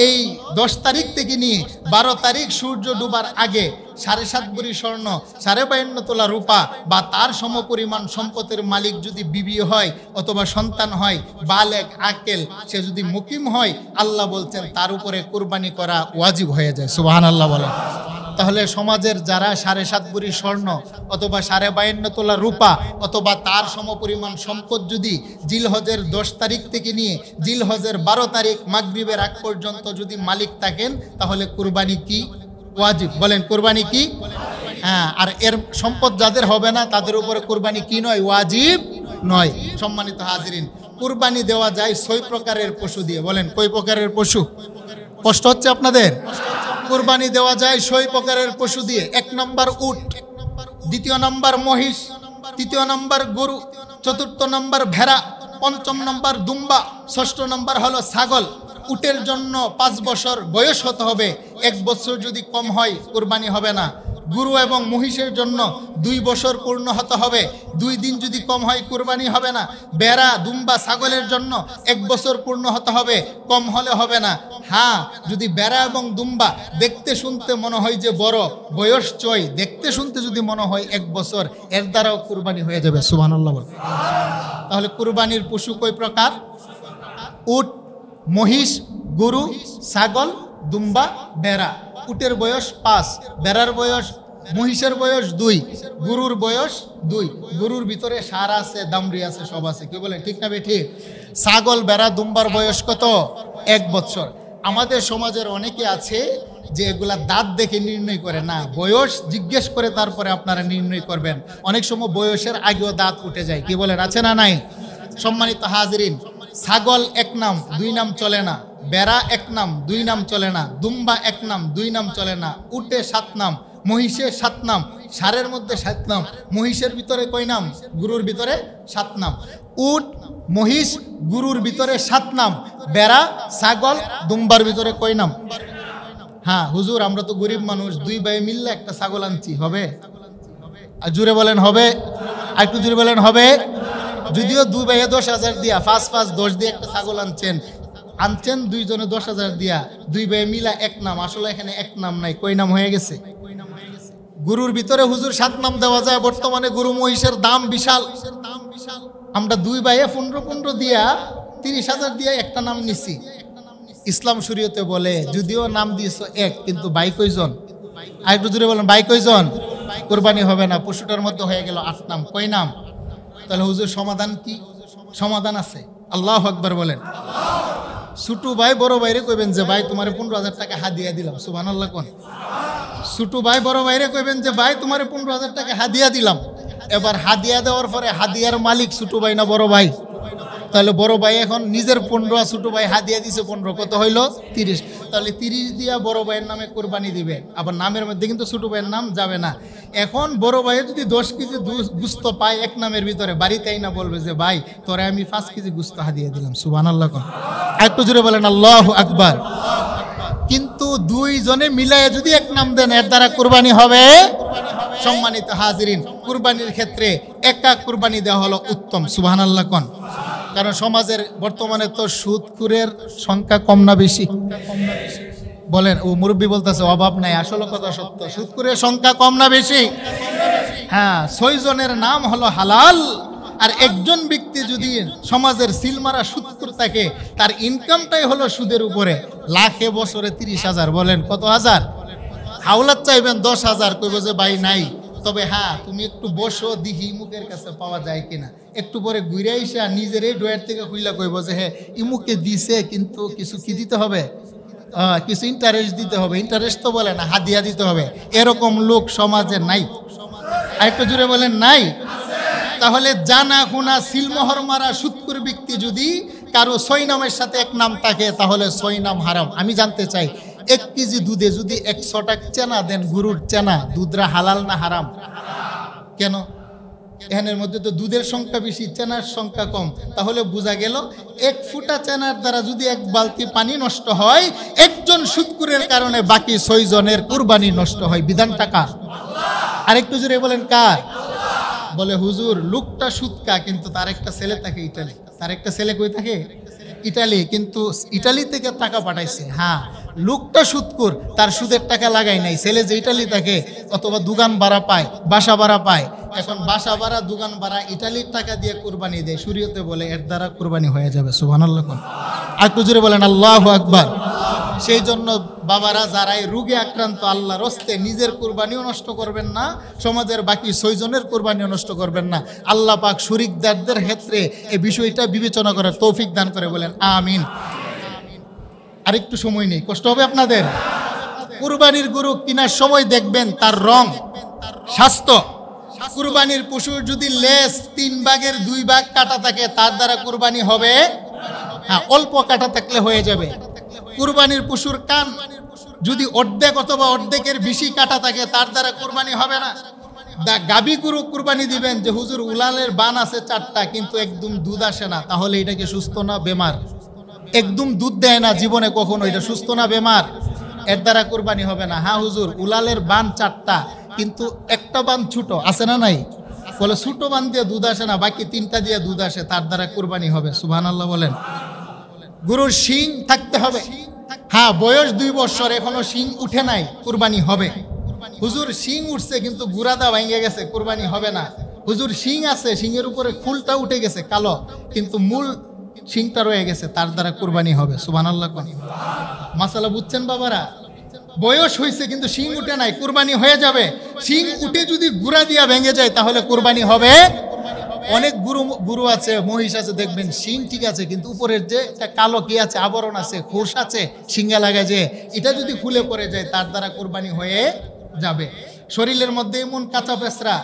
এই দশ তারিখ থেকে নিয়ে বারো তারিখ সূর্য ডুবার আগে সাড়ে সাত বুড়ি স্বর্ণ সাড়ে বায়ান্ন তোলা রূপা বা তার সমপরিমাণ সম্পদের মালিক যদি বিবি হয় অথবা সন্তান হয় বালেক আকেল সে যদি মুকিম হয় আল্লাহ বলছেন তার উপরে কুরবানি করা ওয়াজিব হয়ে যায় সুবাহান আল্লাহ বলেন তাহলে সমাজের যারা সাড়ে সাত বুড়ি স্বর্ণ অথবা সাড়ে বায়ান্ন তোলা রূপা অথবা তার সমপরিমাণ সম্পদ যদি জিলহজের দশ তারিখ থেকে নিয়ে জিলহজের বারো তারিখ মাগরীবের আগ পর্যন্ত যদি মালিক থাকেন তাহলে কুরবানি কি ওয়াজিব বলেন কোরবানি কি হ্যাঁ আর এর সম্পদ যাদের হবে না তাদের উপরে কোরবানি কি নয় ওয়াজিব নয় সম্মানিত হাজিরিন কুরবানি দেওয়া যায় ছয় প্রকারের পশু দিয়ে বলেন কয় প্রকারের পশু কষ্ট হচ্ছে আপনাদের কোরবানি দেওয়া যায় সই প্রকারের পশু দিয়ে এক নম্বর উট দ্বিতীয় নম্বর মহিষ তৃতীয় নম্বর গরু চতুর্থ নম্বর ভেড়া পঞ্চম নম্বর দুম্বা ষষ্ঠ নম্বর হলো ছাগল উটের জন্য পাঁচ বছর বয়স হতে হবে এক বছর যদি কম হয় কোরবানি হবে না গুরু এবং মহিষের জন্য দুই বছর পূর্ণ হতে হবে দুই দিন যদি কম হয় কুরবানি হবে না বেড়া দুম্বা ছাগলের জন্য এক বছর পূর্ণ হতে হবে কম হলে হবে না হ্যাঁ যদি বেড়া এবং দুম্বা দেখতে শুনতে মনে হয় যে বড় বয়স চই দেখতে শুনতে যদি মনে হয় এক বছর এর দ্বারাও কুরবানি হয়ে যাবে সুবানাল্লাহ তাহলে কুরবানির পশু কই প্রকার উট মহিষ গরু ছাগল দুম্বা বেড়া উটের বয়স পাঁচ বেড়ার বয়স মহিষের বয়স দুই গুরুর বয়স দুই গুরুর ভিতরে সার আছে দামরি আছে সব আছে কি বলেন ঠিক না ঠিক ছাগল বেড়া দুম্বার বয়স কত এক বছর আমাদের সমাজের অনেকে আছে যে এগুলা দাঁত দেখে নির্ণয় করে না বয়স জিজ্ঞেস করে তারপরে আপনারা নির্ণয় করবেন অনেক সময় বয়সের আগেও দাঁত উঠে যায় কি বলেন আছে না নাই সম্মানিত হাজরিন ছাগল এক নাম দুই নাম চলে না বেড়া এক নাম দুই নাম চলে না দুম্বা এক নাম দুই নাম চলে না উটে সাত নাম মহিষে সাত নাম সারের মধ্যে সাত নাম মহিষের ভিতরে কয় নাম গুরুর ভিতরে সাত নাম উট মহিষ গুরুর ভিতরে সাত নাম বেড়া ছাগল দুম্বার ভিতরে কয় নাম হ্যাঁ হুজুর আমরা তো গরিব মানুষ দুই ভাই মিললে একটা ছাগল আনছি হবে আর জুড়ে বলেন হবে আর একটু জুড়ে বলেন হবে যদিও দুই ভাইয়ে দশ হাজার দিয়া ফার্স্ট ফার্স্ট দশ দিয়ে একটা ছাগল আনছেন আনছেন দুইজনে দশ হাজার দিয়া দুই ভাই মিলা এক নাম আসলে এখানে এক নাম নাই কই নাম হয়ে গেছে গুরুর ভিতরে হুজুর সাত নাম দেওয়া যায় বর্তমানে গুরু মহিষের দাম বিশাল দাম বিশাল আমরা দুই ভাইয়ে পনেরো পনেরো দিয়া তিরিশ হাজার দিয়া একটা নাম নিছি ইসলাম শরীয়তে বলে যদিও নাম দিয়েছ এক কিন্তু বাই কইজন আর একটু বলেন বাই কইজন কোরবানি হবে না পশুটার মধ্যে হয়ে গেল আট নাম কই নাম তাহলে হুজুর সমাধান কি সমাধান আছে আল্লাহ আকবর বলেন ছোটো ভাই বড় ভাইরে কইবেন যে ভাই তোমার পনেরো হাজার টাকা হাদিয়া দিলাম সুবান আল্লাহ কোন ছোটো ভাই বড় ভাইরে কইবেন যে ভাই তোমার পনেরো হাজার টাকা দিয়া দিলাম এবার হাত দিয়া দেওয়ার পরে হাদিয়ার মালিক ছোটো ভাই না বড় ভাই তাহলে বড় ভাই এখন নিজের পনেরো আর ছোটো ভাই হাদিয়া দিছে পনেরো কত হইল তিরিশ তাহলে তিরিশ দিয়া বড় ভাইয়ের নামে কোরবানি দিবে আবার নামের মধ্যে কিন্তু ছোটো ভাইয়ের নাম যাবে না এখন বড় ভাইয়ের যদি দশ কেজি গুস্ত পায় এক নামের ভিতরে বাড়িতেই না বলবে যে ভাই তরে আমি পাঁচ কেজি গুস্ত দিয়ে দিলাম সুবান আল্লাহ একটু জোরে বলেন আল্লাহ আকবার কিন্তু দুইজনে মিলায় যদি এক নাম দেন এর দ্বারা কোরবানি হবে সম্মানিত হাজিরিন কুরবানির ক্ষেত্রে একা কুরবানি দেওয়া হলো উত্তম সুবাহ আল্লাহ কন কারণ সমাজের বর্তমানে তো সুদখুরের সংখ্যা কম না বেশি বলেন ও মুরব্বী বলতেছে অভাব নাই আসল কথা সত্য সুদখুরের সংখ্যা কম না বেশি হ্যাঁ ছয়জনের নাম হলো হালাল আর একজন ব্যক্তি যদি সমাজের সিলমারা সুৎকুর থাকে তার ইনকামটাই হলো সুদের উপরে লাখে বছরে তিরিশ হাজার বলেন কত হাজার হাওলাত চাইবেন দশ হাজার কইব যে ভাই নাই তবে হ্যাঁ তুমি একটু বসো দিহি মুখের কাছে পাওয়া যায় কিনা একটু পরে ঘুরে আইসা নিজের এই ডোয়ার থেকে খুইলা কইব যে হ্যাঁ ইমুককে দিছে কিন্তু কিছু কি দিতে হবে কিছু ইন্টারেস্ট দিতে হবে ইন্টারেস্ট তো বলে না হাদিয়া দিতে হবে এরকম লোক সমাজে নাই আরেকটু জুড়ে বলেন নাই তাহলে জানা খুনা সিলমোহর মারা সুৎকুর ব্যক্তি যদি কারো ছয় নামের সাথে এক নাম থাকে তাহলে ছয় নাম হারাম আমি জানতে চাই এক কেজি দুধে যদি একশো টাকা চেনা দেন গুরুর চেনা দুধরা হালাল না হারাম কেন এখানের মধ্যে তো দুধের সংখ্যা বেশি চেনার সংখ্যা কম তাহলে বোঝা গেল এক ফুটা চেনার দ্বারা যদি এক বালতি পানি নষ্ট হয় একজন সুৎকুরের কারণে বাকি ছয় জনের কুরবানি নষ্ট হয় বিধানটা কার আরেকটু জোরে বলেন কার বলে হুজুর লুকটা সুৎকা কিন্তু তার একটা ছেলে থাকে ইটালি তার একটা ছেলে কই থাকে ইটালি কিন্তু ইটালি থেকে টাকা পাঠাইছে হ্যাঁ লুকটা সুৎকুর তার সুদের টাকা লাগাই নাই ছেলে যে ইটালি থাকে অথবা দোকান ভাড়া পায় বাসা ভাড়া পায় এখন বাসা ভাড়া দোকান ভাড়া ইটালির টাকা দিয়ে কোরবানি দেয় সুরিয়তে বলে এর দ্বারা কোরবানি হয়ে যাবে সুহান আল্লাহ একটু জোরে বলেন আল্লাহ আকবর সেই জন্য বাবারা যারাই রোগে আক্রান্ত আল্লাহ রস্তে নিজের কোরবানিও নষ্ট করবেন না সমাজের বাকি ছয়জনের কোরবানিও নষ্ট করবেন না আল্লাহ পাক শরিকদারদের ক্ষেত্রে এই বিষয়টা বিবেচনা করে তৌফিক দান করে বলেন আমিন আরেকটু সময় নেই কষ্ট হবে আপনাদের কুরবানির গুরু কিনার সময় দেখবেন তার রং স্বাস্থ্য কুরবানির পশুর যদি লেস তিন ভাগের দুই ভাগ কাটা থাকে তার দ্বারা কুরবানি হবে হ্যাঁ অল্প কাটা থাকলে হয়ে যাবে কুরবানির পশুর কান যদি অর্ধেক অথবা অর্ধেকের বেশি কাটা থাকে তার দ্বারা কুরবানি হবে না দা গাবি গুরু কুরবানি দিবেন যে হুজুর উলালের বান আছে চারটা কিন্তু একদম দুধ আসে না তাহলে এটাকে সুস্থ না বেমার একদম দুধ দেয় না জীবনে কখনো এটা সুস্থ না বেমার এর দ্বারা কুরবানি হবে না হ্যাঁ হুজুর উলালের বান চারটা কিন্তু একটা বান ছোট আছে না নাই বলে ছোট বান দিয়ে দুধ আসে না বাকি তিনটা দিয়ে দুধ আসে তার দ্বারা কুরবানি হবে সুবাহান আল্লাহ বলেন গুরুর শিং থাকতে হবে হ্যাঁ বয়স দুই বছর এখনো শিং উঠে নাই কুরবানি হবে হুজুর শিং উঠছে কিন্তু গুড়াদা ভেঙে গেছে কুরবানি হবে না হুজুর শিং আছে শিংয়ের উপরে ফুলটা উঠে গেছে কালো কিন্তু মূল শিংটা রয়ে গেছে তার দ্বারা কুরবানি হবে সুবান আল্লাহ মাসালা বুঝছেন বাবারা বয়স হয়েছে কিন্তু শিং উঠে নাই কুরবানি হয়ে যাবে শিং উঠে যদি গুড়া দিয়া ভেঙে যায় তাহলে কুরবানি হবে অনেক গুরু গুরু আছে মহিষ আছে দেখবেন শিং ঠিক আছে কিন্তু উপরের যে একটা কালো কি আছে আবরণ আছে খোস আছে শিঙ্গা লাগা যে এটা যদি খুলে পড়ে যায় তার দ্বারা কোরবানি হয়ে যাবে শরীরের মধ্যে এমন কাঁচা পেঁচরা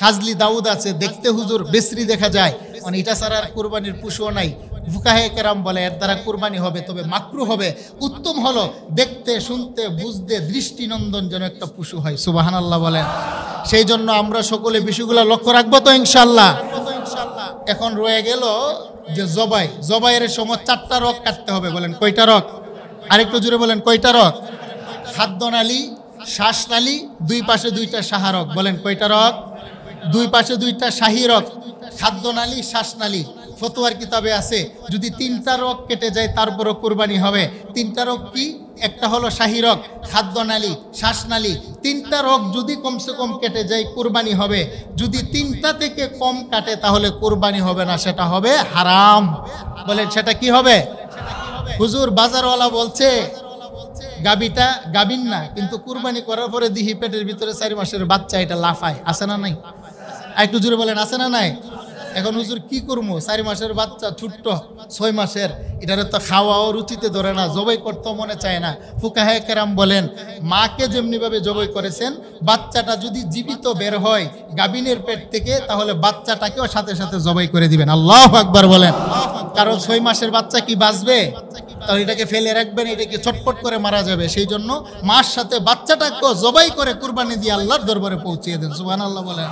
খাজলি দাউদ আছে দেখতে হুজুর বেশরি দেখা যায় মানে এটা ছাড়া আর কোরবানির পুষুও নাই ফুকাহে কেরাম বলে এর দ্বারা কুরবানি হবে তবে মাকরু হবে উত্তম হলো দেখতে শুনতে বুঝতে দৃষ্টিনন্দন যেন একটা পশু হয় সুবাহান আল্লাহ বলেন সেই জন্য আমরা সকলে বিষয়গুলো লক্ষ্য রাখবো তো ইনশাল্লাহ এখন রয়ে গেল যে জবাই জবাইয়ের সময় চারটা রক কাটতে হবে বলেন কয়টা রক আরেকটু জুড়ে বলেন কয়টা রক শ্বাস শ্বাসনালী দুই পাশে দুইটা সাহারক বলেন কয়টা রক দুই পাশে দুইটা শাহি রক শ্বাস শ্বাসনালী ফতোয়ার কিতাবে আছে যদি তিনটা রোগ কেটে যায় তারপরও কোরবানি হবে তিনটা রোগ কি একটা হলো শাহী রোগ খাদ্যনালী শ্বাসনালী তিনটা রোগ যদি কমসে কম কেটে যায় কোরবানি হবে যদি তিনটা থেকে কম কাটে তাহলে কোরবানি হবে না সেটা হবে হারাম বলেন সেটা কি হবে হুজুর বাজারওয়ালা বলছে গাবিটা গাবিন না কিন্তু কুরবানি করার পরে দিহি পেটের ভিতরে চারি মাসের বাচ্চা এটা লাফায় আছে না নাই একটু জুড়ে বলেন আছে না নাই এখন হুজুর কি করবো চারি মাসের বাচ্চা ছোট্ট ছয় মাসের এটার তো খাওয়াও রুচিতে ধরে না জবাই করতেও মনে চায় না ফুকাহে কেরাম বলেন মাকে যেমনিভাবে জবাই করেছেন বাচ্চাটা যদি জীবিত বের হয় গাবিনের পেট থেকে তাহলে বাচ্চাটাকেও সাথে সাথে জবাই করে দিবেন আল্লাহ আকবার বলেন কারণ ছয় মাসের বাচ্চা কি বাঁচবে তাহলে এটাকে ফেলে রাখবেন এটাকে ছটপট করে মারা যাবে সেই জন্য মার সাথে বাচ্চাটাকেও জবাই করে কুরবানি দিয়ে আল্লাহর দরবারে পৌঁছিয়ে দেন সুবান আল্লাহ বলেন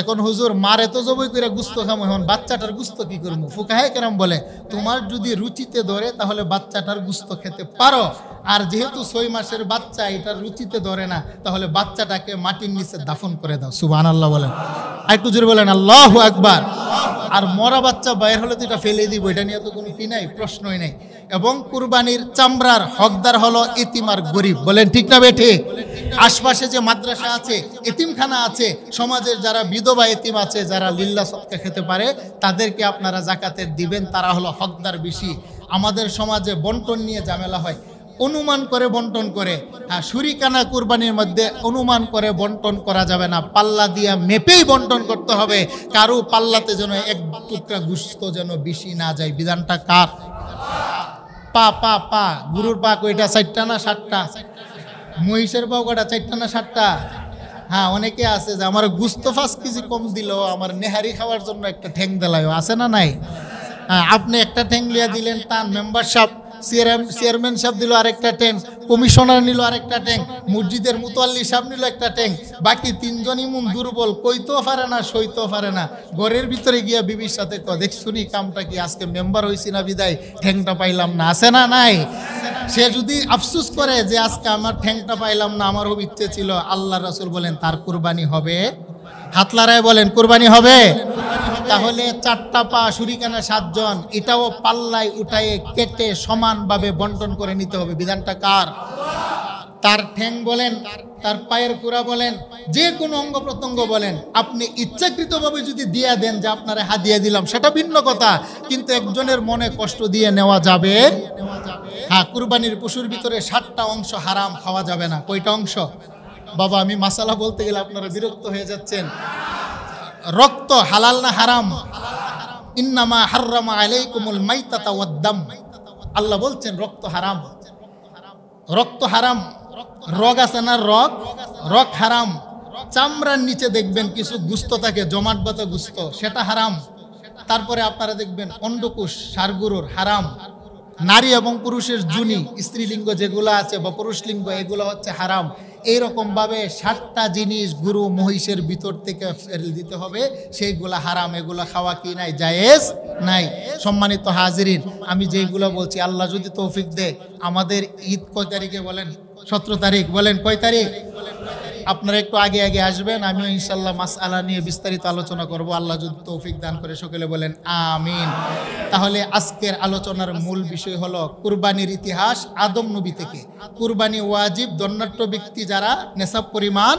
এখন হুজুর মারে তো জবই করে গুস্ত খামো এখন বাচ্চাটার গুস্ত কি করবো ফুকাহে কেরাম বলে তোমার যদি রুচিতে ধরে তাহলে বাচ্চাটার গুস্ত খেতে পারো আর যেহেতু ছয় মাসের বাচ্চা এটার রুচিতে ধরে না তাহলে বাচ্চাটাকে মাটির নিচে দাফন করে দাও সুবাহ আল্লাহ বলেন একটু জোরে বলেন আল্লাহ একবার আর মরা বাচ্চা বাইর হলে তো এটা ফেলে দিব এটা নিয়ে তো কোনো কি নাই প্রশ্নই নাই এবং কুরবানির চামড়ার হকদার হলো ইতিমার গরিব বলেন ঠিক না বেঠে আশপাশে যে মাদ্রাসা আছে এতিমখানা আছে সমাজের যারা বিধবা এতিম আছে যারা লিল্লা সত্য খেতে পারে তাদেরকে আপনারা জাকাতের দিবেন তারা হলো হকদার বেশি আমাদের সমাজে বন্টন নিয়ে ঝামেলা হয় অনুমান করে বন্টন করে আর হ্যাঁ, সুরিকানা কুরবানির মধ্যে অনুমান করে বন্টন করা যাবে না পাল্লা দিয়া মেপেই বন্টন করতে হবে কারো পাল্লাতে যেন এক টুকরা গুস্ত যেন বেশি না যায় বিধানটা কার পা পা পা গুরুর পা কইটা চারটা না সাতটা মহিষের পাও কটা চারটা না সাতটা হ্যাঁ অনেকে আছে যে আমার গুস্ত পাঁচ কেজি কম দিল আমার নেহারি খাওয়ার জন্য একটা ঠ্যাং দেলায় আছে না নাই হ্যাঁ আপনি একটা ঠ্যাং লিয়া দিলেন তার মেম্বারশিপ চেয়ারম্যান সাহেব দিল আরেকটা ট্যাঙ্ক কমিশনার নিল আরেকটা ট্যাঙ্ক মসজিদের মুতোয়াল্লি সাহেব নিল একটা ট্যাঙ্ক বাকি তিনজন মন দুর্বল কইতেও পারে না সইতেও পারে না ঘরের ভিতরে গিয়া বিবির সাথে ক দেখ শুনি কামটা কি আজকে মেম্বার হয়েছি না বিদায় ঠ্যাংটা পাইলাম না আছে না নাই সে যদি আফসুস করে যে আজকে আমার ঠ্যাংটা পাইলাম না আমারও ইচ্ছে ছিল আল্লাহ রাসুল বলেন তার কোরবানি হবে হাতলারায় বলেন কোরবানি হবে তাহলে চারটা পা সুরিকানা সাতজন এটাও পাল্লায় উঠায়ে কেটে সমানভাবে বন্টন করে নিতে হবে বিধানটা কার তার ঠ্যাং বলেন তার পায়ের কুড়া বলেন যে কোনো অঙ্গ প্রত্যঙ্গ বলেন আপনি ইচ্ছাকৃতভাবে যদি দিয়া দেন যে আপনারা হাত দিয়ে দিলাম সেটা ভিন্ন কথা কিন্তু একজনের মনে কষ্ট দিয়ে নেওয়া যাবে হ্যাঁ কুরবানির পশুর ভিতরে সাতটা অংশ হারাম খাওয়া যাবে না কয়টা অংশ বাবা আমি মাসালা বলতে গেলে আপনারা বিরক্ত হয়ে যাচ্ছেন রক্ত হালাল না হারাম ইন্নামা হারামা আলাইকুমুল মাইতাতা ওয়াদ্দাম আল্লাহ বলছেন রক্ত হারাম রক্ত হারাম রগ আছে না রগ রক হারাম চামড়ার নিচে দেখবেন কিছু গুস্ত থাকে জমাট বাতা গুস্ত সেটা হারাম তারপরে আপনারা দেখবেন অন্ডকুশ সারগুরুর হারাম নারী এবং পুরুষের জুনি স্ত্রীলিঙ্গ যেগুলো আছে বা লিঙ্গ এগুলো হচ্ছে হারাম এইরকমভাবে সাতটা জিনিস গুরু মহিষের ভিতর থেকে ফেলে দিতে হবে সেইগুলা হারাম এগুলো খাওয়া কি নাই জায়েজ নাই সম্মানিত হাজিরিন আমি যেইগুলো বলছি আল্লাহ যদি তৌফিক দে আমাদের ঈদ কয় তারিখে বলেন সতেরো তারিখ বলেন কয় তারিখ আপনারা একটু আগে আগে আসবেন আমি ইনশাল্লাহ আলা নিয়ে বিস্তারিত আলোচনা করব আল্লাহ যদি তৌফিক দান করে সকলে বলেন আমিন তাহলে আজকের আলোচনার মূল বিষয় হলো কুরবানির ইতিহাস আদম নবী থেকে কুরবানি ওয়াজিব দণ্ডাট্য ব্যক্তি যারা নেশাব পরিমাণ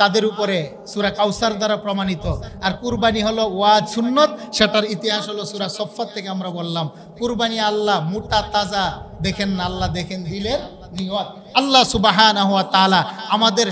তাদের উপরে সুরা কাউসার দ্বারা প্রমাণিত আর কুরবানি হলো ওয়াজ সুন্নত সেটার ইতিহাস হলো সুরা সফর থেকে আমরা বললাম কুরবানি আল্লাহ মোটা তাজা দেখেন আল্লাহ দেখেন দিলেন আল্লাহ সুবাহান আমাদের